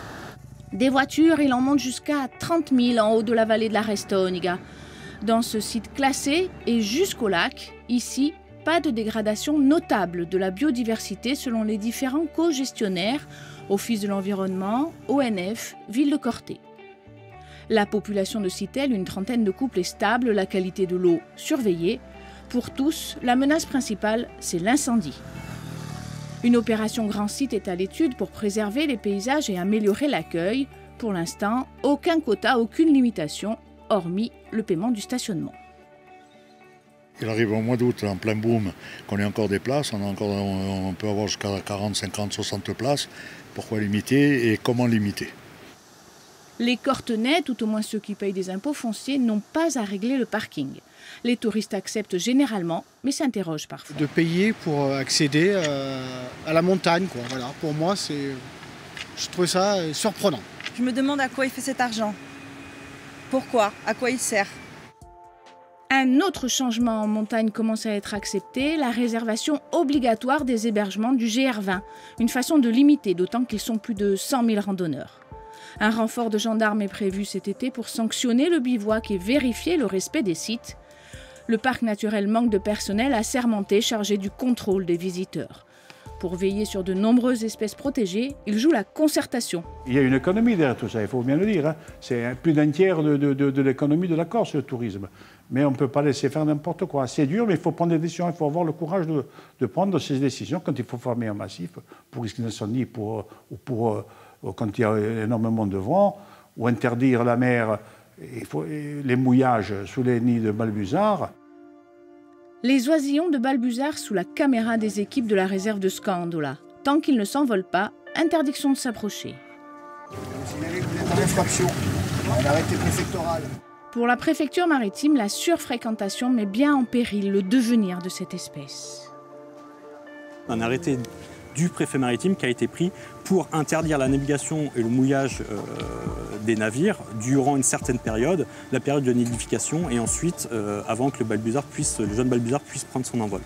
Des voitures, il en monte jusqu'à 30 000 en haut de la vallée de la Restoniga. Dans ce site classé et jusqu'au lac, ici, pas de dégradation notable de la biodiversité selon les différents co-gestionnaires, Office de l'environnement, ONF, Ville de Corté. La population de Citel, une trentaine de couples, est stable, la qualité de l'eau surveillée. Pour tous, la menace principale, c'est l'incendie. Une opération grand site est à l'étude pour préserver les paysages et améliorer l'accueil. Pour l'instant, aucun quota, aucune limitation, hormis le paiement du stationnement. Il arrive au mois d'août, en plein boom, qu'on ait encore des places. On, encore, on peut avoir jusqu'à 40, 50, 60 places. Pourquoi limiter et comment limiter Les cortenets, tout au moins ceux qui payent des impôts fonciers, n'ont pas à régler le parking. Les touristes acceptent généralement, mais s'interrogent parfois. De payer pour euh, accéder euh, à la montagne, quoi. Voilà, pour moi, c'est, je trouve ça euh, surprenant. Je me demande à quoi il fait cet argent. Pourquoi À quoi il sert un autre changement en montagne commence à être accepté, la réservation obligatoire des hébergements du GR20, une façon de limiter, d'autant qu'ils sont plus de 100 000 randonneurs. Un renfort de gendarmes est prévu cet été pour sanctionner le bivouac et vérifier le respect des sites. Le parc naturel manque de personnel à assermenté chargé du contrôle des visiteurs. Pour veiller sur de nombreuses espèces protégées, il joue la concertation. Il y a une économie derrière tout ça, il faut bien le dire. Hein. C'est plus d'un tiers de, l'économie de la Corse, le tourisme. Mais on ne peut pas laisser faire n'importe quoi. C'est dur, mais il faut prendre des décisions. Il faut avoir le courage de, prendre ces décisions quand il faut former un massif pour risquer d'incendie pour, ou pour, euh, quand il y a énormément de vent, ou interdire la mer, il les mouillages sous les nids de Balbuzard les oisillons de Balbuzard sous la caméra des équipes de la réserve de Scandola. Tant qu'ils ne s'envolent pas, interdiction de s'approcher. Pour la préfecture maritime, la surfréquentation met bien en péril le devenir de cette espèce. Un arrêté du préfet maritime qui a été pris pour interdire la navigation et le mouillage euh, des navires durant une certaine période, la période de nidification et ensuite euh, avant que le, jeune balbuzard puisse prendre son envol.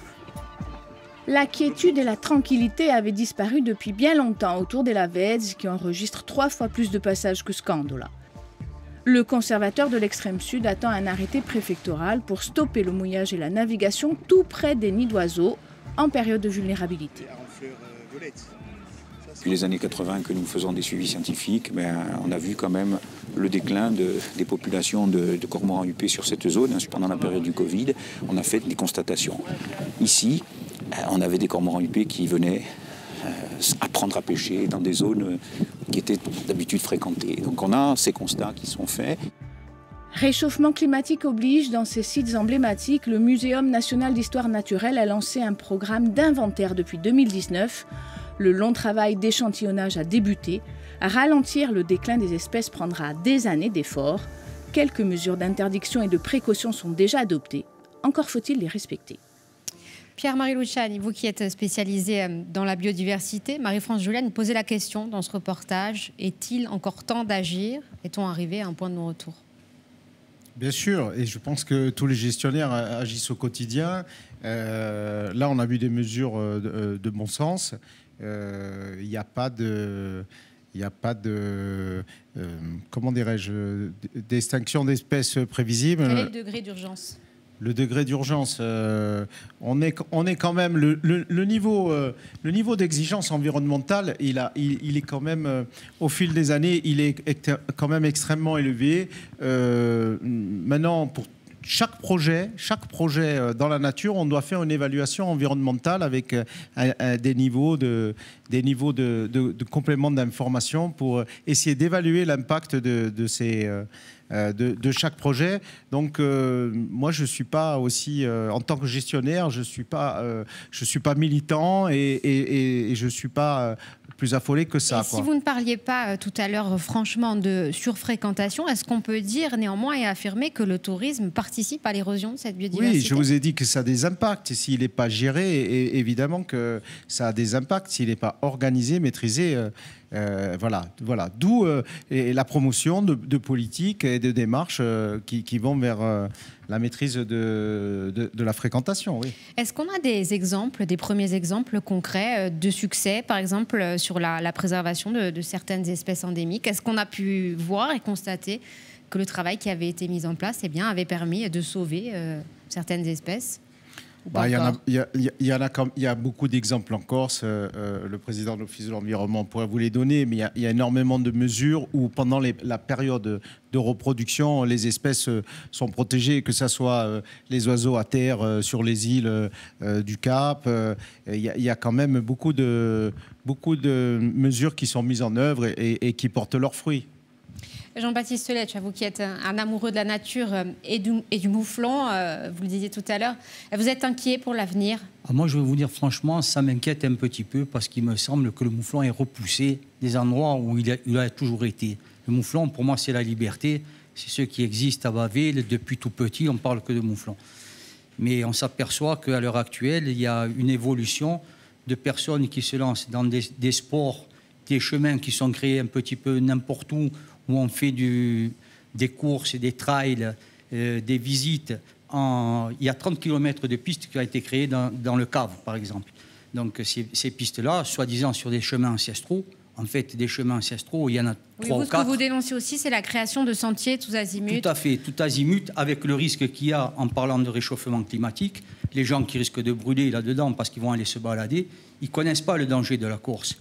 La quiétude et la tranquillité avaient disparu depuis bien longtemps autour des Lavèzes, qui enregistrent trois fois plus de passages que Scandola. Le conservateur de l'extrême sud attend un arrêté préfectoral pour stopper le mouillage et la navigation tout près des nids d'oiseaux en période de vulnérabilité. Depuis les années 80 que nous faisons des suivis scientifiques, ben, on a vu quand même le déclin des populations de, de cormorans huppés sur cette zone. Hein, pendant la période du Covid, on a fait des constatations. Ici, euh, on avait des cormorans huppés qui venaient euh, apprendre à pêcher dans des zones euh, qui étaient d'habitude fréquentées. Donc on a ces constats qui sont faits. Réchauffement climatique oblige, dans ces sites emblématiques, le Muséum national d'histoire naturelle a lancé un programme d'inventaire depuis 2019 le long travail d'échantillonnage a débuté. ralentir le déclin des espèces prendra des années d'efforts. Quelques mesures d'interdiction et de précaution sont déjà adoptées. Encore faut-il les respecter. Pierre-Marie Luciani, vous qui êtes spécialisé euh, dans la biodiversité, Marie-France Julienne posait la question dans ce reportage est-il encore temps d'agir Est-on arrivé à un point de non-retour Bien sûr, et je pense que tous les gestionnaires agissent au quotidien. Euh, là, on a vu des mesures euh, de bon sens. Il euh, n'y a pas de il n'y a pas de, euh, comment dirais-je, d'extinction d'espèces prévisibles. Quel est le degré d'urgence le degré d'urgence, euh, on, est, on est quand même le, niveau, le niveau d'exigence environnementale, il, a, il, il est quand même au fil des années, il est quand même extrêmement élevé. maintenant, pour chaque projet, chaque projet euh, dans la nature, on doit faire une évaluation environnementale avec euh, des niveaux de, des niveaux de, de, compléments d'information pour euh, essayer d'évaluer l'impact de, de, ces... Euh, euh, de, de, chaque projet. Donc moi je suis pas aussi en tant que gestionnaire, je suis pas je suis pas militant et, et, et, je suis pas plus affolé que ça. Si vous ne parliez pas tout à l'heure franchement de surfréquentation, est-ce qu'on peut dire néanmoins et affirmer que le tourisme participe à l'érosion de cette biodiversité Oui, je vous ai dit que ça a des impacts. S'il n'est pas géré, évidemment que ça a des impacts. S'il n'est pas organisé maîtriser, euh, euh, voilà, voilà. D'où euh, la promotion de, politiques et de démarches qui, vont vers la maîtrise de, la fréquentation. Oui. Est-ce qu'on a des exemples, des premiers exemples concrets de succès, par exemple sur la, préservation de, certaines espèces endémiques Est-ce qu'on a pu voir et constater que le travail qui avait été mis en place eh bien, avait permis de sauver certaines espèces bah, il y, y, y, a beaucoup d'exemples en Corse. Euh, euh, le président de l'Office de l'environnement pourrait vous les donner, mais il y, a énormément de mesures où pendant la période de reproduction, les espèces euh, sont protégées, que ce soit les oiseaux à terre sur les îles du Cap. Il y, a quand même beaucoup de, beaucoup de mesures qui sont mises en œuvre et qui portent leurs fruits. Jean-Baptiste Soletch, vous qui êtes un, amoureux de la nature euh, et du, et mouflon, euh, vous le disiez tout à l'heure, vous êtes inquiet pour l'avenir ah, Moi, je vais vous dire franchement, ça m'inquiète un petit peu parce qu'il me semble que le mouflon est repoussé des endroits où il a, toujours été. Le mouflon, pour moi, c'est la liberté. C'est ce qui existe à Baville depuis tout petit, on parle que de mouflon. Mais on s'aperçoit qu'à l'heure actuelle, il y a une évolution de personnes qui se lancent dans des sports, des chemins qui sont créés un petit peu n'importe où, où on fait des courses, des trails, euh, des visites. il y a 30 km de pistes qui ont été créées dans, le cave, par exemple. Donc ces, pistes-là, soi-disant sur des chemins ancestraux, en fait, des chemins ancestraux, il y en a vous, ou Ce que vous dénoncez aussi, c'est la création de sentiers tous azimuts. Tout à fait, tout azimut, avec le risque qu'il y a en parlant de réchauffement climatique. Les gens qui risquent de brûler là-dedans parce qu'ils vont aller se balader, ils connaissent pas le danger de la course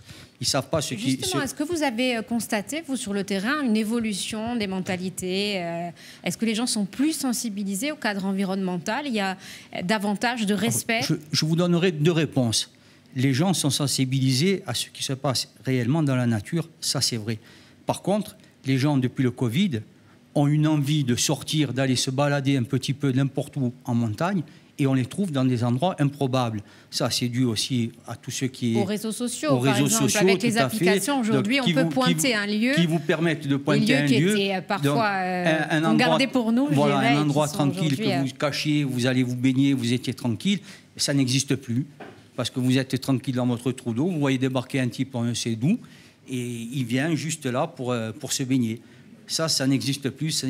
savent pas ce Justement, est-ce que vous avez euh, constaté, vous, sur le terrain, une évolution des mentalités euh, Est-ce que les gens sont plus sensibilisés au cadre environnemental Il y a euh, davantage de respect je, je, vous donnerai deux réponses. Les gens sont sensibilisés à ce qui se passe réellement dans la nature, ça c'est vrai. Par contre, les gens, depuis le Covid, ont une envie de sortir, d'aller se balader un petit peu n'importe où en montagne et on les trouve dans des endroits improbables. Ça, c'est dû aussi à tout ce qui est... Aux réseaux sociaux, par exemple, sociaux, avec les applications aujourd'hui, on peut pointer un lieu. Qui vous permettent de pointer un lieu. qui était euh, parfois un, euh, endroit. pour nous, Voilà, un endroit tranquille que vous euh, cachiez, vous allez vous baigner, vous étiez tranquille. Ça n'existe plus, parce que vous êtes tranquille dans votre trou d'eau, vous voyez débarquer un type en un d'où, et il vient juste là pour, pour se baigner. Ça, ça n'existe plus,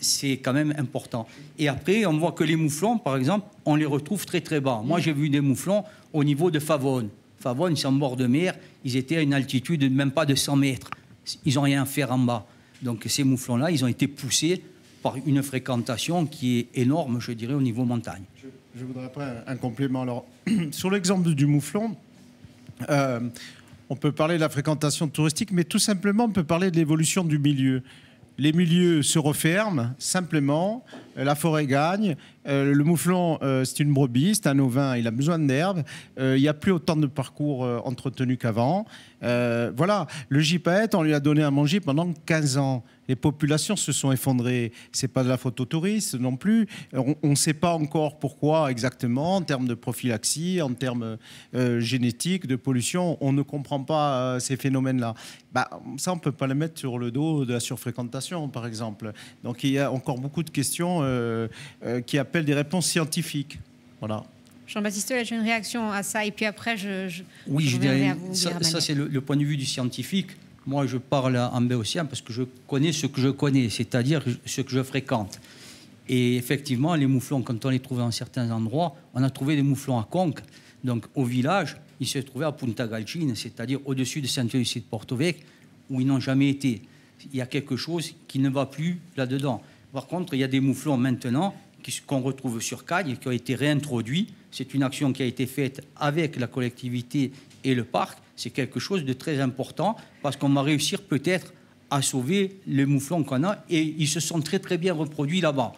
c'est quand même important. Et après, on voit que les mouflons, par exemple, on les retrouve très très bas. Moi, j'ai vu des mouflons au niveau de Favonne. Favonne, c'est en bord de mer, ils étaient à une altitude de même pas de 100 mètres. Ils n'ont rien à faire en bas. Donc ces mouflons-là, ils ont été poussés par une fréquentation qui est énorme, je dirais, au niveau montagne. Je, voudrais après un, complément. Alors, sur l'exemple du mouflon, euh, on peut parler de la fréquentation touristique, mais tout simplement, on peut parler de l'évolution du milieu les milieux se referment simplement euh, la forêt gagne, euh, le mouflon, euh, c'est une brebis, c'est un ovin, il a besoin d'herbe, il n'y a plus autant de parcours entretenus qu'avant. voilà, le gypaète, on lui a donné à manger pendant 15 ans. Les populations se sont effondrées. Ce n'est pas de la faute aux touristes non plus. On ne sait pas encore pourquoi exactement, en termes de prophylaxie, en termes génétiques, de pollution. On ne comprend pas ces phénomènes-là. Bah, ça, on ne peut pas les mettre sur le dos de la surfréquentation, par exemple. Donc, il y a encore beaucoup de questions euh, euh, qui appellent des réponses scientifiques. Voilà. Jean-Baptiste, j'ai une réaction à ça, et puis après, je. je oui, je, vous, ça, c'est le, point de vue du scientifique. Moi, je parle en béotien parce que je connais ce que je connais, c'est-à-dire ce que je fréquente. Et effectivement, les mouflons, quand on les trouvait en certains endroits, on a trouvé des mouflons à Conques. Donc, au village, ils se trouvaient à Punta Galchine, c'est-à-dire au-dessus de Saint-Lucie de Porto où ils n'ont jamais été. Il y a quelque chose qui ne va plus là-dedans. Par contre, il y a des mouflons maintenant qu'on retrouve sur Cagnes et qui ont été réintroduits. C'est une action qui a été faite avec la collectivité et le parc. C'est quelque chose de très important parce qu'on va réussir peut-être à sauver les mouflons qu'on a et ils se sont très très bien reproduits là-bas.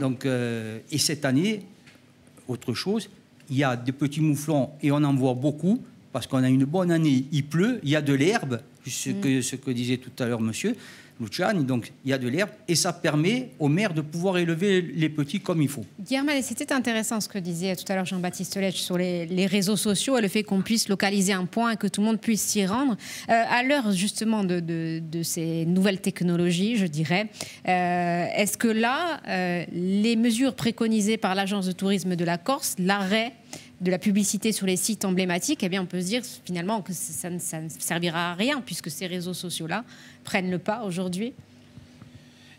Donc, euh, et cette année, autre chose, il y a des petits mouflons et on en voit beaucoup parce qu'on a une bonne année. Il pleut, il y a de l'herbe, ce mm. que disait tout à l'heure monsieur donc il y a de l'herbe, et ça permet aux mères de pouvoir élever les petits comme il faut. Guillermo, c'était intéressant ce que disait tout à l'heure Jean-Baptiste Lech sur les, réseaux sociaux et le fait qu'on puisse localiser un point et que tout le monde puisse s'y rendre. Euh, à l'heure justement de, ces nouvelles technologies, je dirais, euh, est-ce que là, euh, les mesures préconisées par l'Agence de tourisme de la Corse, l'arrêt de la publicité sur les sites emblématiques, eh bien, on peut se dire finalement que ça ne, servira à rien puisque ces réseaux sociaux-là prennent le pas aujourd'hui.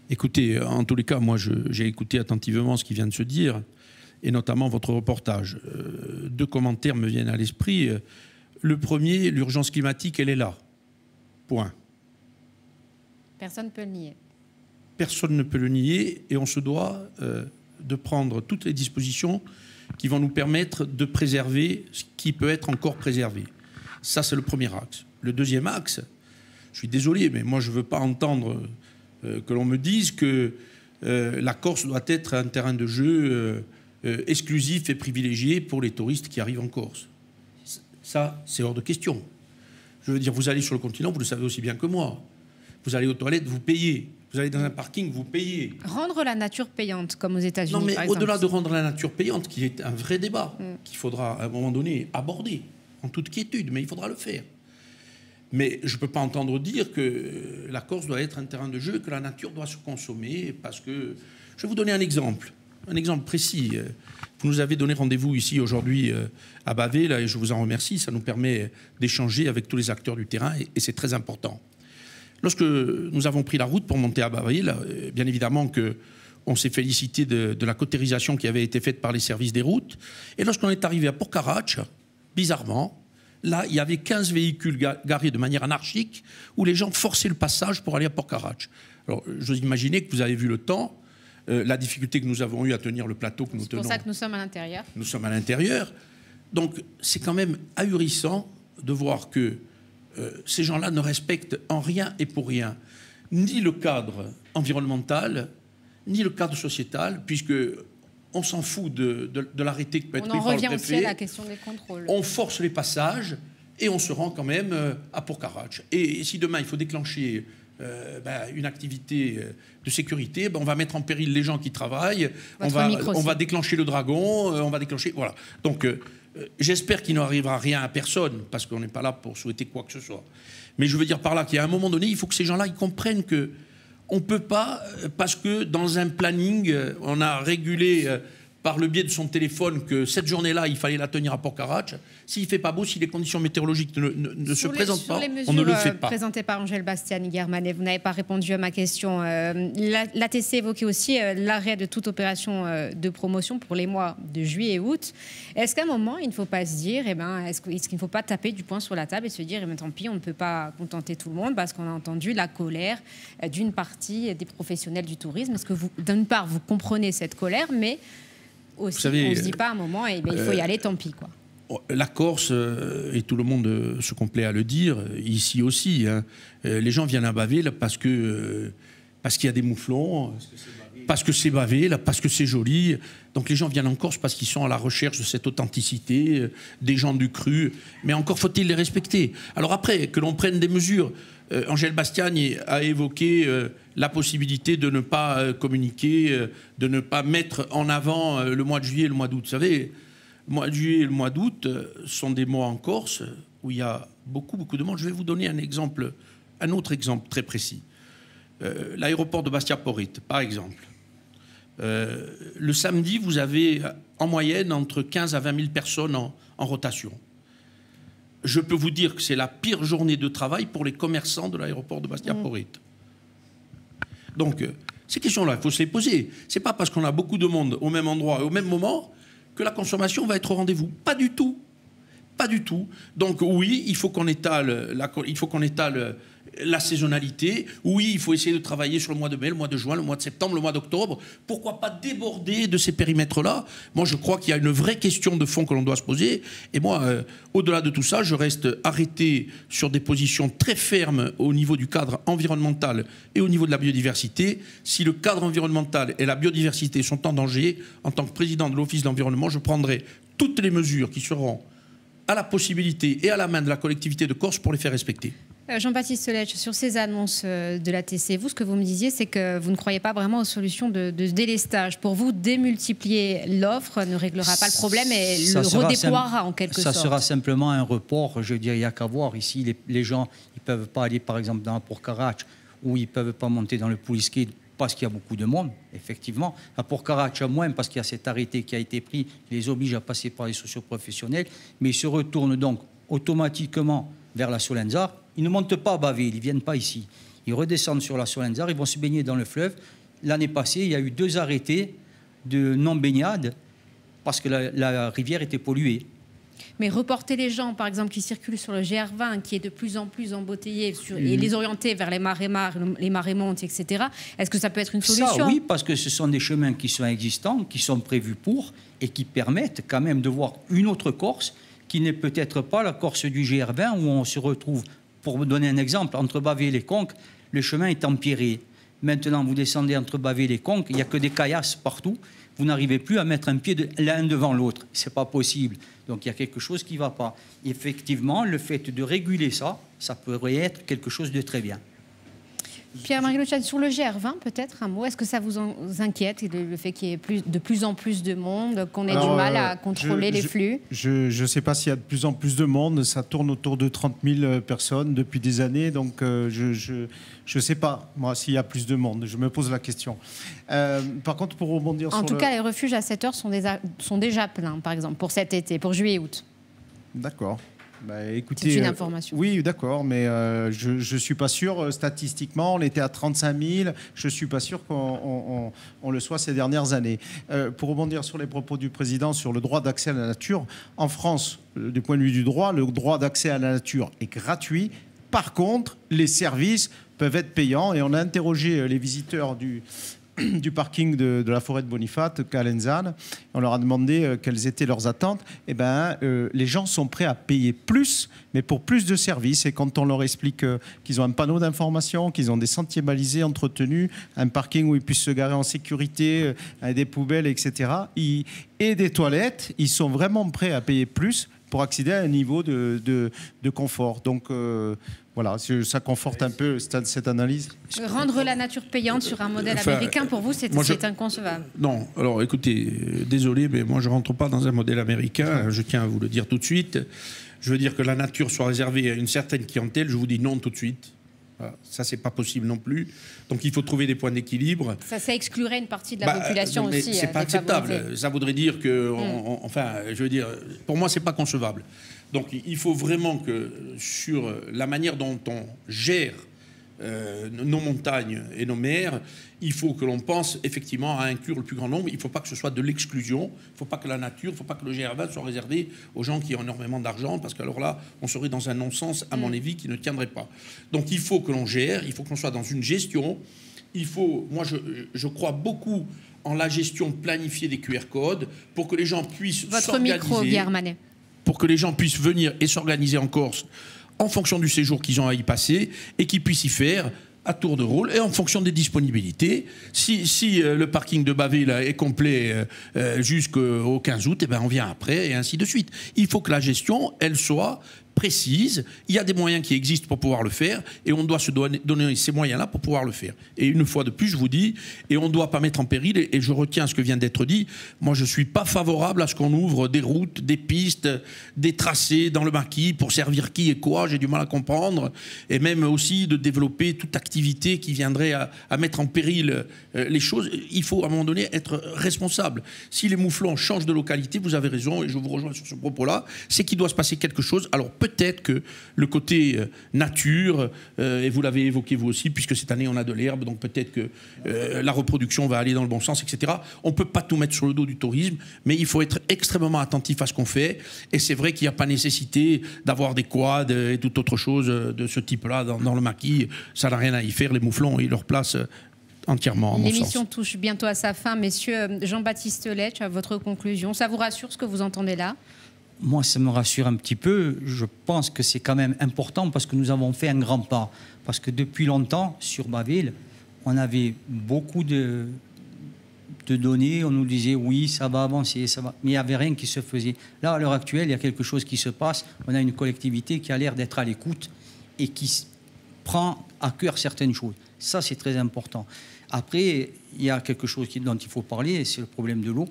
Écoutez, en tous les cas, moi, j'ai écouté attentivement ce qui vient de se dire, et notamment votre reportage. Euh, deux commentaires me viennent à l'esprit. Le premier, l'urgence climatique, elle est là. Point. Personne ne peut le nier. Personne ne peut le nier, et on se doit euh, de prendre toutes les dispositions qui vont nous permettre de préserver ce qui peut être encore préservé. Ça, c'est le premier axe. Le deuxième axe, je suis désolé, mais moi, je ne veux pas entendre euh, que l'on me dise que euh, la Corse doit être un terrain de jeu euh, exclusif et privilégié pour les touristes qui arrivent en Corse. Ça, c'est hors de question. Je veux dire, vous allez sur le continent, vous le savez aussi bien que moi. Vous allez aux toilettes, vous payez. Vous allez dans un parking, vous payez. Rendre la nature payante, comme aux États-Unis. Non, mais au-delà de rendre la nature payante, qui est un vrai débat, mm. qu'il faudra à un moment donné aborder, en toute quiétude, mais il faudra le faire. Mais je ne peux pas entendre dire que euh, la Corse doit être un terrain de jeu, que la nature doit se consommer, parce que. Je vais vous donner un exemple, un exemple précis. Euh, vous nous avez donné rendez-vous ici aujourd'hui euh, à Bavé, et je vous en remercie. Ça nous permet d'échanger avec tous les acteurs du terrain, et c'est très important. Lorsque nous avons pris la route pour monter à Baville, euh, bien évidemment que on s'est félicité de, la cotérisation qui avait été faite par les services des routes. Et lorsqu'on est arrivé à Porcarach, bizarrement, là, il y avait 15 véhicules garés de manière anarchique où les gens forçaient le passage pour aller à Porcarach. Alors, je vous imaginer que vous avez vu le temps, euh, la difficulté que nous avons eue à tenir le plateau que nous tenons. C'est pour ça que nous sommes à l'intérieur. Nous sommes à l'intérieur. Donc, c'est quand même ahurissant de voir que euh, ces gens-là ne respectent en rien et pour rien ni le cadre environnemental, ni le cadre sociétal, puisque on s'en fout de, l'arrêté qui peut être on pris par On revient aussi à la question des contrôles. On force les passages et on se rend quand même euh, à Pourcarac. Et, si demain il faut déclencher euh, ben, une activité de sécurité, ben, on va mettre en péril les gens qui travaillent, on va, on va déclencher le dragon, on va déclencher... Voilà. Donc... Euh, j'espère qu'il n'arrivera rien à personne, parce qu'on n'est pas là pour souhaiter quoi que ce soit. Mais je veux dire par là qu'à un moment donné, il faut que ces gens-là comprennent que on ne peut pas, euh, parce que dans un planning, euh, on a régulé par le biais de son téléphone que cette journée-là, il fallait la tenir à port Porcarach. S'il ne fait pas beau, si les conditions météorologiques ne, se présentent pas, on ne le fait euh, pas. Présentées par Angèle Bastiani et vous n'avez pas répondu à ma question. Euh, L'ATC évoquait aussi euh, l'arrêt de toute opération de promotion pour les mois de juillet et août. Est-ce qu'à un moment, il ne faut pas se dire, et eh ben, est-ce qu'il ne faut pas taper du poing sur la table et se dire, eh ben, tant pis, on ne peut pas contenter tout le monde parce qu'on a entendu la colère d'une partie des professionnels du tourisme Est-ce que, d'une part, vous comprenez cette colère, mais vous se dit pas à un moment, eh ben, il faut y euh, aller, tant pis. Quoi. Oh, la Corse, euh, et tout le monde euh, se complaît à le dire, ici aussi, hein. les gens viennent à baville parce que parce qu'il y a des mouflons, parce que c'est bavé, parce que c'est joli. Donc les gens viennent en Corse parce qu'ils sont à la recherche de cette authenticité, des gens du cru. Mais encore faut-il les respecter. Alors après, que l'on prenne des mesures. Euh, Angèle Bastiani a évoqué euh, la possibilité de ne pas euh, communiquer, de ne pas mettre en avant le mois de juillet et le mois d'août. Vous savez, le mois de juillet et le mois d'août sont des mois en Corse où il y a beaucoup, beaucoup de monde. Je vais vous donner un exemple, un autre exemple très précis. L'aéroport de bastia porrit par exemple. le samedi, vous avez en moyenne entre 15 000 à 20 000 personnes en rotation je peux vous dire que c'est la pire journée de travail pour les commerçants de l'aéroport de bastia porrit mm. Donc, euh, ces questions-là, il faut se les poser. n'est pas parce qu'on a beaucoup de monde au même endroit et au même moment que la consommation va être au rendez-vous. Pas du tout. Pas du tout. Donc, oui, il faut qu'on étale, il faut qu'on étale euh, la saisonnalité. Oui, il faut essayer de travailler sur le mois de mai, le mois de juin, le mois de septembre, le mois d'octobre. Pourquoi pas déborder de ces périmètres-là Moi, je crois qu'il y a une vraie question de fond que l'on doit se poser. Et moi, euh, au-delà de tout ça, je reste arrêté sur des positions très fermes au niveau du cadre environnemental et au niveau de la biodiversité. Si le cadre environnemental et la biodiversité sont en danger, en tant que président de l'Office de l'environnement, je prendrai toutes les mesures qui seront à la possibilité et à la main de la collectivité de Corse pour les faire respecter. Euh, Jean-Baptiste Solèche, sur ces annonces euh, de la TC, vous, ce que vous me disiez, c'est que vous ne croyez pas vraiment aux solutions de, délestage. Pour vous, démultiplier l'offre ne réglera pas le problème et le redéploiera en quelque sorte. Ça sera simplement un report. Je dirais, il n'y a qu'à voir. Ici, les, gens ne peuvent pas aller, par exemple, dans la karach ou ils ne peuvent pas monter dans le Pouliskid parce qu'il y a beaucoup de monde, effectivement. À Port-Karach, moins parce qu'il y a cet arrêté qui a été pris, les oblige à passer par les socioprofessionnels. Mais ils se retournent donc automatiquement vers la Solenza, ils ne montent pas à Baville, ils ne viennent pas ici. Ils redescendent sur la Solenzar, ils vont se baigner dans le fleuve. L'année passée, il y a eu deux arrêtés de non-baignade parce que la, rivière était polluée. Mais reporter les gens, par exemple, qui circulent sur le GR20, qui est de plus en plus embouteillé, sur, et mm. les orienter vers les marées, les montes, etc., est-ce que ça peut être une solution Ça, oui, parce que ce sont des chemins qui sont existants, qui sont prévus pour, et qui permettent quand même de voir une autre Corse qui n'est peut-être pas la Corse du GR20, où on se retrouve pour vous donner un exemple, entre Bavé et Conques, le chemin est empiré. Maintenant, vous descendez entre Bavé et les Conques, il n'y a que des caillasses partout. Vous n'arrivez plus à mettre un pied l'un devant l'autre. Ce n'est pas possible. Donc il y a quelque chose qui ne va pas. Effectivement, le fait de réguler ça, ça pourrait être quelque chose de très bien. Pierre-Marie sur le GR20, hein, peut-être un mot. Est-ce que ça vous, inquiète, le, fait qu'il y ait de plus en plus de monde, qu'on ait du mal à euh, contrôler les flux Je ne sais pas s'il y a de plus en plus de monde. Ça tourne autour de 30 000 euh, personnes depuis des années. Donc, euh, je ne sais pas, moi, s'il y a plus de monde. Je me pose la question. par contre, pour rebondir en tout cas, les refuges à 7 heures sont, sont déjà pleins, par exemple, pour cet été, pour juillet-août. D'accord. Bah, c'est une euh, information. oui, d'accord, mais euh, je ne suis pas sûr. Euh, statistiquement, on était à 35 000. Je ne suis pas sûr qu'on le soit ces dernières années. pour rebondir sur les propos du président sur le droit d'accès à la nature, en France, du point de vue du droit, le droit d'accès à la nature est gratuit. Par contre, les services peuvent être payants. Et on a interrogé les visiteurs du, du parking de, la forêt de Bonifat, Calenzane. On leur a demandé euh, quelles étaient leurs attentes. Eh ben, euh, les gens sont prêts à payer plus, mais pour plus de services. Et quand on leur explique euh, qu'ils ont un panneau d'information, qu'ils ont des sentiers balisés, entretenus, un parking où ils puissent se garer en sécurité, des poubelles, etc., et des toilettes, ils sont vraiment prêts à payer plus pour accéder à un niveau de, de confort. Donc, voilà, ça conforte un peu cette, analyse. Rendre la nature payante sur un modèle américain, pour vous, c'est inconcevable Non, alors écoutez, désolé, mais moi je ne rentre pas dans un modèle américain, je tiens à vous le dire tout de suite. Je veux dire que la nature soit réservée à une certaine clientèle, je vous dis non tout de suite. Ça, c'est pas possible non plus. Donc, il faut trouver des points d'équilibre. Ça, ça exclurait une partie de la bah, population aussi. C'est hein, pas acceptable. Ça voudrait dire que, hmm. enfin, je veux dire, pour moi, c'est pas concevable. Donc il faut vraiment que sur la manière dont on gère euh, nos montagnes et nos mers, il faut que l'on pense effectivement à inclure le plus grand nombre. Il ne faut pas que ce soit de l'exclusion, il ne faut pas que la nature, il ne faut pas que le GR20 soit réservé aux gens qui ont énormément d'argent, parce qu'alors là, on serait dans un non-sens, à mon mm. avis, qui ne tiendrait pas. Donc il faut que l'on gère, il faut qu'on soit dans une gestion. Il faut, moi je, crois beaucoup en la gestion planifiée des QR codes pour que les gens puissent Votre micro, pour que les gens puissent venir et s'organiser en Corse en fonction du séjour qu'ils ont à y passer et qu'ils puissent y faire à tour de rôle et en fonction des disponibilités. Si, euh, le parking de Baville est complet euh, euh, jusqu'au 15 août, et eh ben on vient après et ainsi de suite. Il faut que la gestion, elle soit précise, il y a des moyens qui existent pour pouvoir le faire, et on doit se donner ces moyens-là pour pouvoir le faire. Et une fois de plus, je vous dis, et on ne doit pas mettre en péril, et je retiens ce que vient d'être dit, moi je ne suis pas favorable à ce qu'on ouvre des routes, des pistes, des tracés dans le maquis pour servir qui et quoi, j'ai du mal à comprendre, et même aussi de développer toute activité qui viendrait à, mettre en péril euh, les choses. Il faut à un moment donné être responsable. Si les mouflons changent de localité, vous avez raison, et je vous rejoins sur ce propos-là, c'est qu'il doit se passer quelque chose. Alors peut peut-être que le côté euh, nature, euh, et vous l'avez évoqué vous aussi, puisque cette année on a de l'herbe, donc peut-être que euh, la reproduction va aller dans le bon sens, etc. On ne peut pas tout mettre sur le dos du tourisme, mais il faut être extrêmement attentif à ce qu'on fait. Et c'est vrai qu'il n'y a pas nécessité d'avoir des quads et toute autre chose de ce type-là dans, le maquis. Ça n'a rien à y faire. Les mouflons ils leur place entièrement. L'émission touche bientôt à sa fin, messieurs. Jean-Baptiste Lech, à votre conclusion. Ça vous rassure ce que vous entendez là moi, ça me rassure un petit peu. Je pense que c'est quand même important parce que nous avons fait un grand pas. Parce que depuis longtemps, sur Baville, on avait beaucoup de, de données. On nous disait oui, ça va avancer, ça va. Mais il n'y avait rien qui se faisait. Là, à l'heure actuelle, il y a quelque chose qui se passe. On a une collectivité qui a l'air d'être à l'écoute et qui prend à cœur certaines choses. Ça, c'est très important. Après, il y a quelque chose dont il faut parler, c'est le problème de l'eau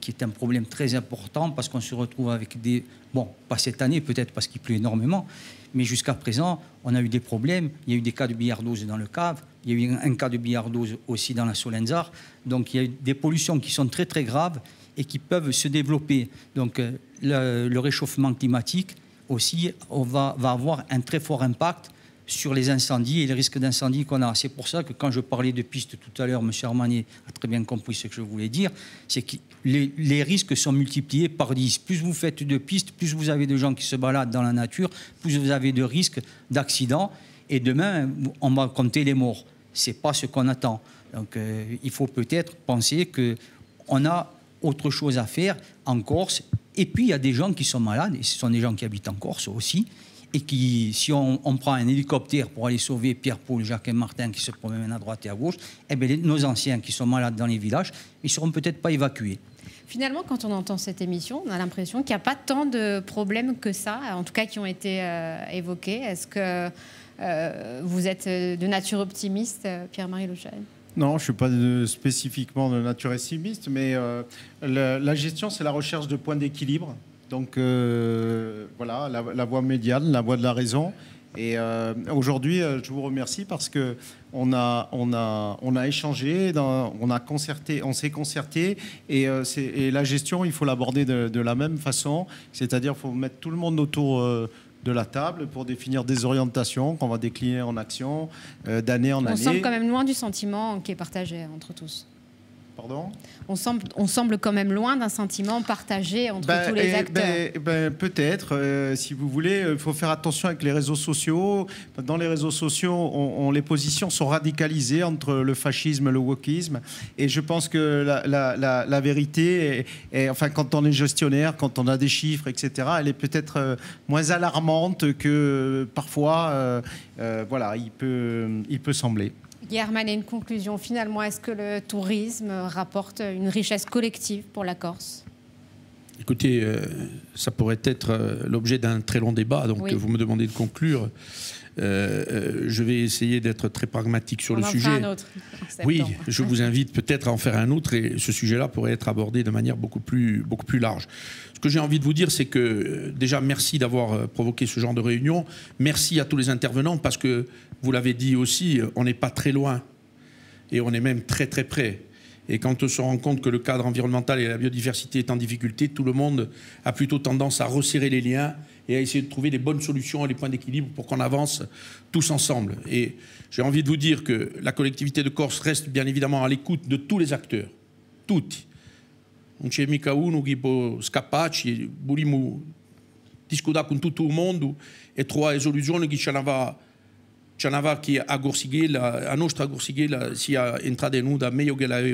qui, est un problème très important parce qu'on se retrouve avec des... Bon, pas cette année peut-être parce qu'il pleut énormément, mais jusqu'à présent, on a eu des problèmes. Il y a eu des cas de billardose dans le cave, il y a eu un cas de billardose aussi dans la Solenzar. Donc il y a eu des pollutions qui sont très très graves et qui peuvent se développer. Donc euh, le, réchauffement climatique aussi va avoir un très fort impact sur les incendies et les risques d'incendie qu'on a. C'est pour ça que quand je parlais de pistes tout à l'heure, M. Armanier a très bien compris ce que je voulais dire, c'est que les, risques sont multipliés par 10. Plus vous faites de pistes, plus vous avez de gens qui se baladent dans la nature, plus vous avez de risques d'accidents. Et demain, on va compter les morts. Ce n'est pas ce qu'on attend. Donc euh, il faut peut-être penser qu'on a autre chose à faire en Corse. Et puis il y a des gens qui sont malades, et ce sont des gens qui habitent en Corse aussi, et qui, si on, prend un hélicoptère pour aller sauver Pierre Paul, Jacques et Martin qui se promènent à droite et à gauche, eh ben, nos anciens qui sont malades dans les villages, ils seront peut-être pas évacués. Finalement, quand on entend cette émission, on a l'impression qu'il n'y a pas tant de problèmes que ça, en tout cas qui ont été euh, évoqués. Est-ce que euh, vous êtes de nature optimiste, Pierre-Marie Louchel non, je ne suis pas spécifiquement de nature pessimiste, mais euh, la, gestion, c'est la recherche de points d'équilibre. Donc euh, voilà, la, voie médiane, la voie de la raison. Et euh, aujourd'hui, euh, je vous remercie parce que on a, on a, on a échangé, on a concerté, on s'est concerté, et, la gestion, il faut l'aborder de, la même façon, c'est-à-dire faut mettre tout le monde autour de la table pour définir des orientations qu'on va décliner en action d'année en année. On semble quand même loin du sentiment qui est partagé entre tous on semble, quand même loin d'un sentiment partagé entre ben, tous les eh, acteurs. Ben, ben, peut-être, euh, si vous voulez. Il euh, faut faire attention avec les réseaux sociaux. Dans les réseaux sociaux, on, les positions sont radicalisées entre le fascisme et le wokisme. Et je pense que la, vérité, enfin, quand on est gestionnaire, quand on a des chiffres, etc., elle est peut-être euh, moins alarmante que parfois, voilà, il peut, il peut sembler et une conclusion. Finalement, est-ce que le tourisme rapporte une richesse collective pour la Corse Écoutez, euh, ça pourrait être euh, l'objet d'un très long débat, donc vous me demandez de conclure. Euh, je vais essayer d'être très pragmatique sur On le en sujet. un autre oui, je vous invite peut-être à en faire un autre et ce sujet-là pourrait être abordé de manière beaucoup plus, beaucoup plus large. Ce que j'ai envie de vous dire, c'est que euh, déjà, merci d'avoir euh, provoqué ce genre de réunion. Merci à tous les intervenants parce que, vous l'avez dit aussi, euh, on n'est pas très loin et on est même très très près. Et quand on se rend compte que le cadre environnemental et la biodiversité est en difficulté, tout le monde a plutôt tendance à resserrer les liens et à essayer de trouver les bonnes solutions et les points d'équilibre pour qu'on avance tous ensemble. Et j'ai envie de vous dire que la collectivité de Corse reste bien évidemment à l'écoute de tous les acteurs, toutes, Não tinha mica um que pôs capaz, discuter avec tout le monde et e trouxer a resolução que chamava chamava que a Gorsiguela, a nossa Gorsiguela, se a entrada em nuda melhor que ela é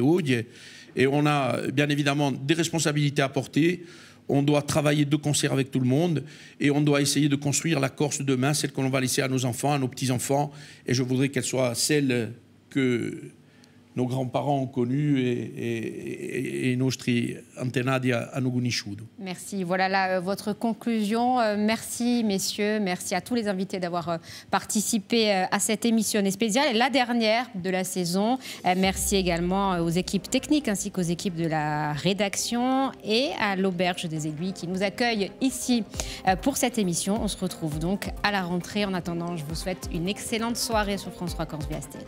et on a bien évidemment des responsabilités à porter. On doit travailler de concert avec tout le monde et on doit essayer de construire la Corse demain, celle qu'on va laisser à nos enfants, à nos petits-enfants. Et je voudrais qu'elle soit celle que nos grands-parents ont connu et, et, et, à antenati à Merci. Voilà là, euh, votre conclusion. Euh, merci, messieurs. Merci à tous les invités d'avoir euh, participé à cette émission spéciale, la dernière de la saison. Merci également aux équipes techniques ainsi qu'aux équipes de la rédaction et à l'Auberge des Aiguilles qui nous accueille ici pour cette émission. On se retrouve donc à la rentrée. En attendant, je vous souhaite une excellente soirée sur France 3 Corse biastel